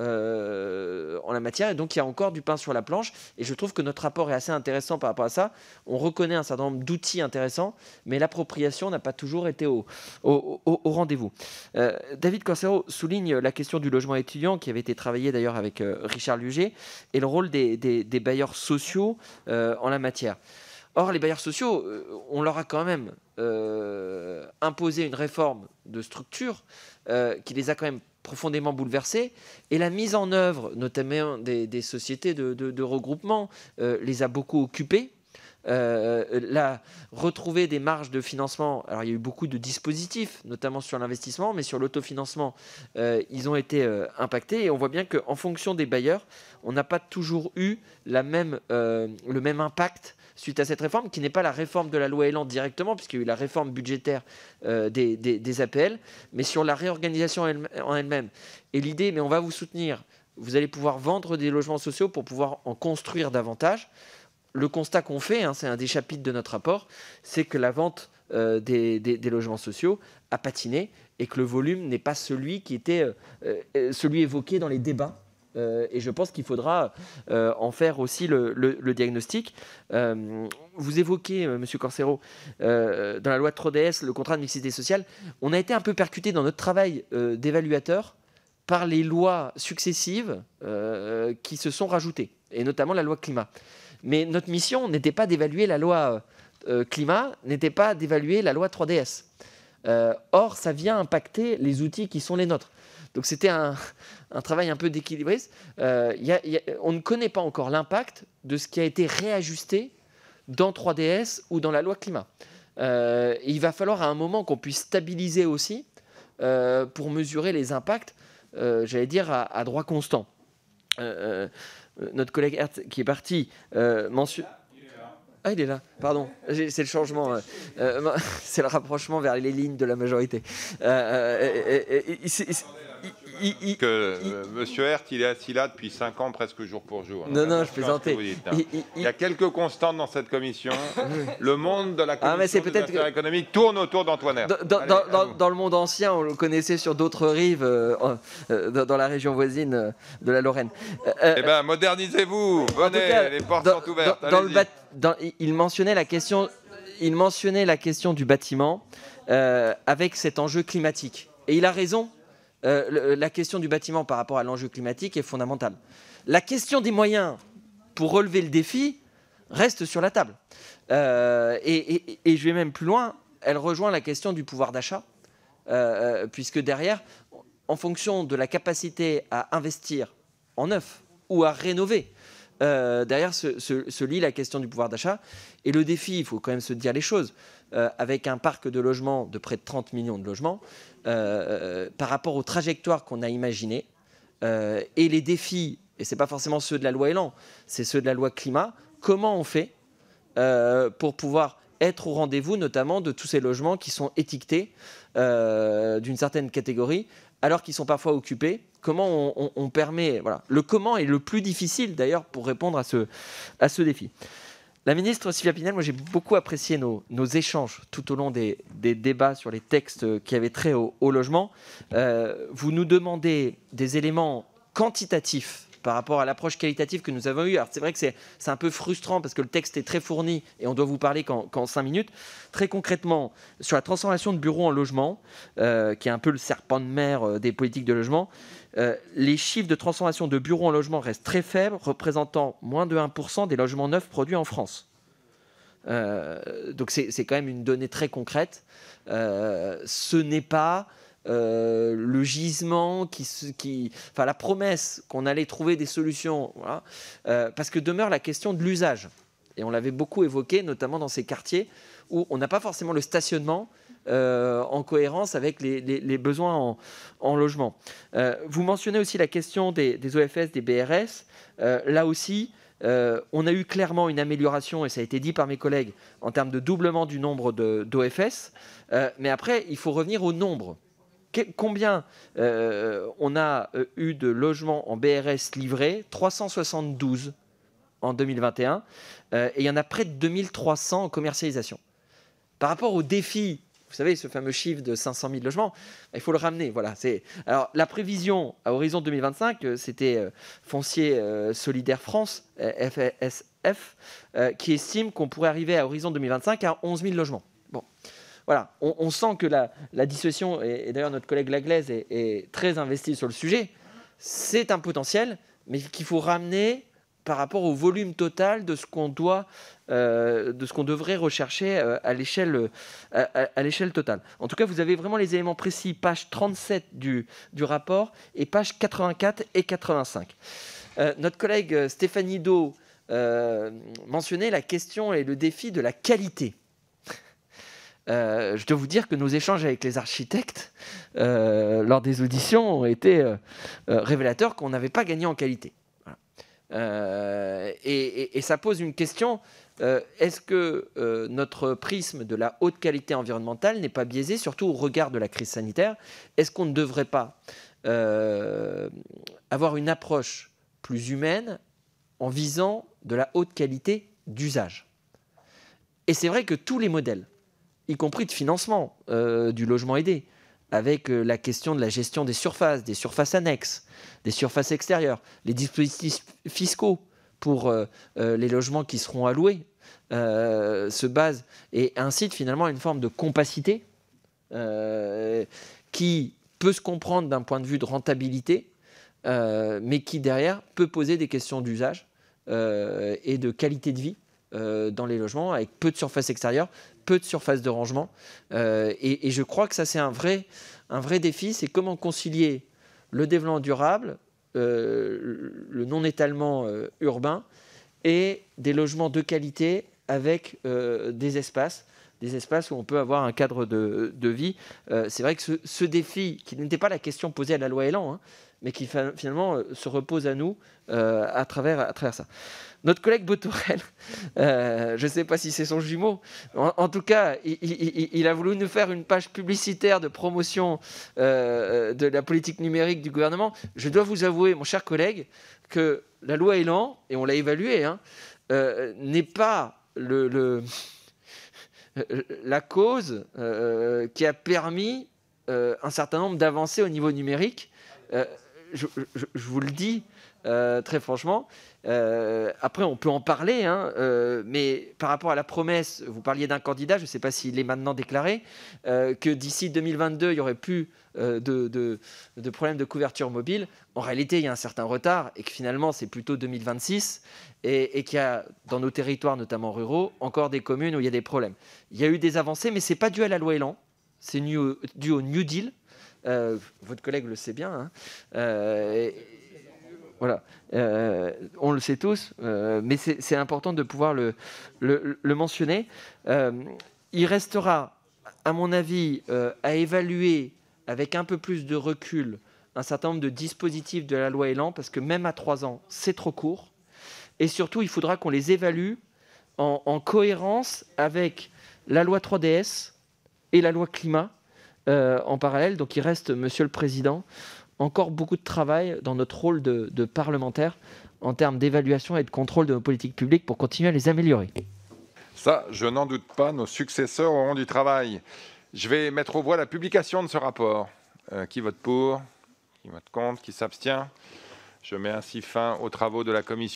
euh, en la matière. Et donc, il y a encore du pain sur la planche. Et je trouve que notre rapport est assez intéressant par rapport à ça. On reconnaît un certain nombre d'outils intéressants, mais l'appropriation n'a pas toujours été au, rendez-vous. Euh, David Corsero souligne la question du logement étudiant, qui avait été travaillé d'ailleurs avec euh, Richard Luger, et le rôle des bailleurs sociaux en la matière. Or, les bailleurs sociaux, on leur a quand même imposé une réforme de structure qui les a quand même profondément bouleversé Et la mise en œuvre, notamment des, sociétés de, regroupement, euh, les a beaucoup occupés. Euh, la retrouver des marges de financement. Alors, il y a eu beaucoup de dispositifs, notamment sur l'investissement, mais sur l'autofinancement, euh, ils ont été impactés. Et on voit bien qu'en fonction des bailleurs, on n'a pas toujours eu la même, le même impact suite à cette réforme, qui n'est pas la réforme de la loi Elan directement, puisqu'il y a eu la réforme budgétaire euh, des, des, APL, mais sur la réorganisation en elle-même. Et l'idée, mais on va vous soutenir, vous allez pouvoir vendre des logements sociaux pour pouvoir en construire davantage. Le constat qu'on fait, hein, c'est un des chapitres de notre rapport, c'est que la vente euh, des, logements sociaux a patiné et que le volume n'est pas celui qui était euh, celui évoqué dans les débats euh, et je pense qu'il faudra euh, en faire aussi le, diagnostic. Euh, vous évoquez, Monsieur Corsero, dans la loi 3DS, le contrat de mixité sociale. On a été un peu percuté dans notre travail d'évaluateur par les lois successives qui se sont rajoutées, et notamment la loi climat. Mais notre mission n'était pas d'évaluer la loi climat, n'était pas d'évaluer la loi 3DS. or, ça vient impacter les outils qui sont les nôtres. Donc c'était un, travail un peu d'équilibriste. Euh, on ne connaît pas encore l'impact de ce qui a été réajusté dans 3DS ou dans la loi climat. Euh, il va falloir à un moment qu'on puisse stabiliser aussi euh, pour mesurer les impacts, j'allais dire, à, droit constant. notre collègue qui est parti, mentionne... Ah, ah, il est là, pardon, c'est le changement, c'est le rapprochement vers les lignes de la majorité. Euh, que euh, Monsieur Hert, il est assis là depuis 5 ans, presque jour pour jour. Non, non, je plaisantais. Hein. Il y a quelques constantes dans cette commission. le monde de la commission ah, mais économique tourne autour d'Antoine Hert. Dans, le monde ancien, on le connaissait sur d'autres rives, euh, euh, dans, la région voisine de la Lorraine. eh bien, modernisez-vous, les portes sont ouvertes. Dans, le il, mentionnait la question, il mentionnait la question du bâtiment avec cet enjeu climatique. Et il a raison euh, la question du bâtiment par rapport à l'enjeu climatique est fondamentale. La question des moyens pour relever le défi reste sur la table. Euh, et, je vais même plus loin, elle rejoint la question du pouvoir d'achat, euh, puisque derrière, en fonction de la capacité à investir en neuf ou à rénover, euh, derrière se, lit, la question du pouvoir d'achat. Et le défi, il faut quand même se dire les choses, euh, avec un parc de logements de près de 30 millions de logements, euh, par rapport aux trajectoires qu'on a imaginées, et les défis, et c'est pas forcément ceux de la loi Elan, c'est ceux de la loi Climat, comment on fait pour pouvoir être au rendez-vous notamment de tous ces logements qui sont étiquetés d'une certaine catégorie, alors qu'ils sont parfois occupés comment on, permet. Voilà. Le comment est le plus difficile d'ailleurs pour répondre à ce, à ce défi. La ministre Sylvia Pinel, moi j'ai beaucoup apprécié nos, échanges tout au long des, débats sur les textes qui avaient trait au, logement. Euh, vous nous demandez des éléments quantitatifs par rapport à l'approche qualitative que nous avons eue. Alors c'est vrai que c'est un peu frustrant parce que le texte est très fourni et on doit vous parler qu'en cinq minutes. Très concrètement, sur la transformation de bureaux en logement, euh, qui est un peu le serpent de mer euh, des politiques de logement, euh, les chiffres de transformation de bureaux en logements restent très faibles, représentant moins de 1% des logements neufs produits en France. Euh, donc c'est quand même une donnée très concrète. Euh, ce n'est pas le gisement, qui, qui, enfin la promesse qu'on allait trouver des solutions, parce que demeure la question de l'usage. Et on l'avait beaucoup évoqué, notamment dans ces quartiers où on n'a pas forcément le stationnement euh, en cohérence avec les, besoins en, logement. Euh, vous mentionnez aussi la question des, OFS, des BRS. Euh, là aussi, on a eu clairement une amélioration, et ça a été dit par mes collègues, en termes de doublement du nombre d'OFS. mais après, il faut revenir au nombre. combien on a eu de logements en BRS livrés 372 en 2021, et il y en a près de 2300 en commercialisation. Par rapport aux défis vous savez, ce fameux chiffre de 500 000 logements, bah, il faut le ramener. Voilà. alors la prévision à horizon 2025, euh, c'était euh, foncier euh, solidaire France (FSF) qui estime qu'on pourrait arriver à horizon 2025 à 11 000 logements. Bon, voilà. On, sent que la, la dissociation et, d'ailleurs notre collègue Laglaise est, est très investi sur le sujet. C'est un potentiel, mais qu'il faut ramener par rapport au volume total de ce qu'on doit, euh, de ce qu'on devrait rechercher euh, à l'échelle euh, à, l'échelle totale. En tout cas, vous avez vraiment les éléments précis, page 37 du, du rapport et page 84 et 85. notre collègue Stéphanie Do mentionnait la question et le défi de la qualité. je dois vous dire que nos échanges avec les architectes lors des auditions ont été révélateurs qu'on n'avait pas gagné en qualité. Euh, et, ça pose une question. Euh, est-ce que euh, notre prisme de la haute qualité environnementale n'est pas biaisé, surtout au regard de la crise sanitaire Est-ce qu'on ne devrait pas avoir une approche plus humaine en visant de la haute qualité d'usage Et c'est vrai que tous les modèles, y compris de financement du logement aidé, avec euh, la question de la gestion des surfaces, des surfaces annexes, des surfaces extérieures, les dispositifs fiscaux pour euh, euh, les logements qui seront alloués se basent et incitent finalement à une forme de compacité qui peut se comprendre d'un point de vue de rentabilité, mais qui derrière peut poser des questions d'usage et de qualité de vie dans les logements avec peu de surface extérieures peu de surface de rangement. Euh, et, je crois que ça, c'est un vrai, défi, c'est comment concilier le développement durable, euh, le non-étalement euh, urbain et des logements de qualité avec des espaces des espaces où on peut avoir un cadre de, vie. Euh, c'est vrai que ce, défi, qui n'était pas la question posée à la loi Elan, hein, mais qui finalement euh, se repose à nous euh, à, travers, à travers ça. Notre collègue Botorel, je ne sais pas si c'est son jumeau, en, tout cas, il, a voulu nous faire une page publicitaire de promotion de la politique numérique du gouvernement. Je dois vous avouer, mon cher collègue, que la loi Elan, et on l'a évaluée, hein, n'est pas le euh, euh, la cause euh, qui a permis un certain nombre d'avancées au niveau numérique. Je, vous le dis, euh, très franchement. Euh, après, on peut en parler, hein, euh, mais par rapport à la promesse, vous parliez d'un candidat, je ne sais pas s'il est maintenant déclaré, que d'ici 2022, il n'y aurait plus de, de, de, problèmes de couverture mobile. En réalité, il y a un certain retard et que finalement, c'est plutôt 2026 et, qu'il y a, dans nos territoires, notamment ruraux, encore des communes où il y a des problèmes. Il y a eu des avancées, mais ce n'est pas dû à la loi Elan, c'est dû au New Deal. votre collègue le sait bien. et, hein. Voilà. Euh, on le sait tous, euh, mais c'est important de pouvoir le, mentionner. Euh, il restera, à mon avis, à évaluer avec un peu plus de recul un certain nombre de dispositifs de la loi Elan, parce que même à trois ans, c'est trop court. Et surtout, il faudra qu'on les évalue en, cohérence avec la loi 3DS et la loi climat en parallèle. Donc il reste, Monsieur le Président, encore beaucoup de travail dans notre rôle de, parlementaire en termes d'évaluation et de contrôle de nos politiques publiques pour continuer à les améliorer. Ça, je n'en doute pas, nos successeurs auront du travail. Je vais mettre au voie la publication de ce rapport. Euh, qui vote pour Qui vote contre Qui s'abstient Je mets ainsi fin aux travaux de la commission.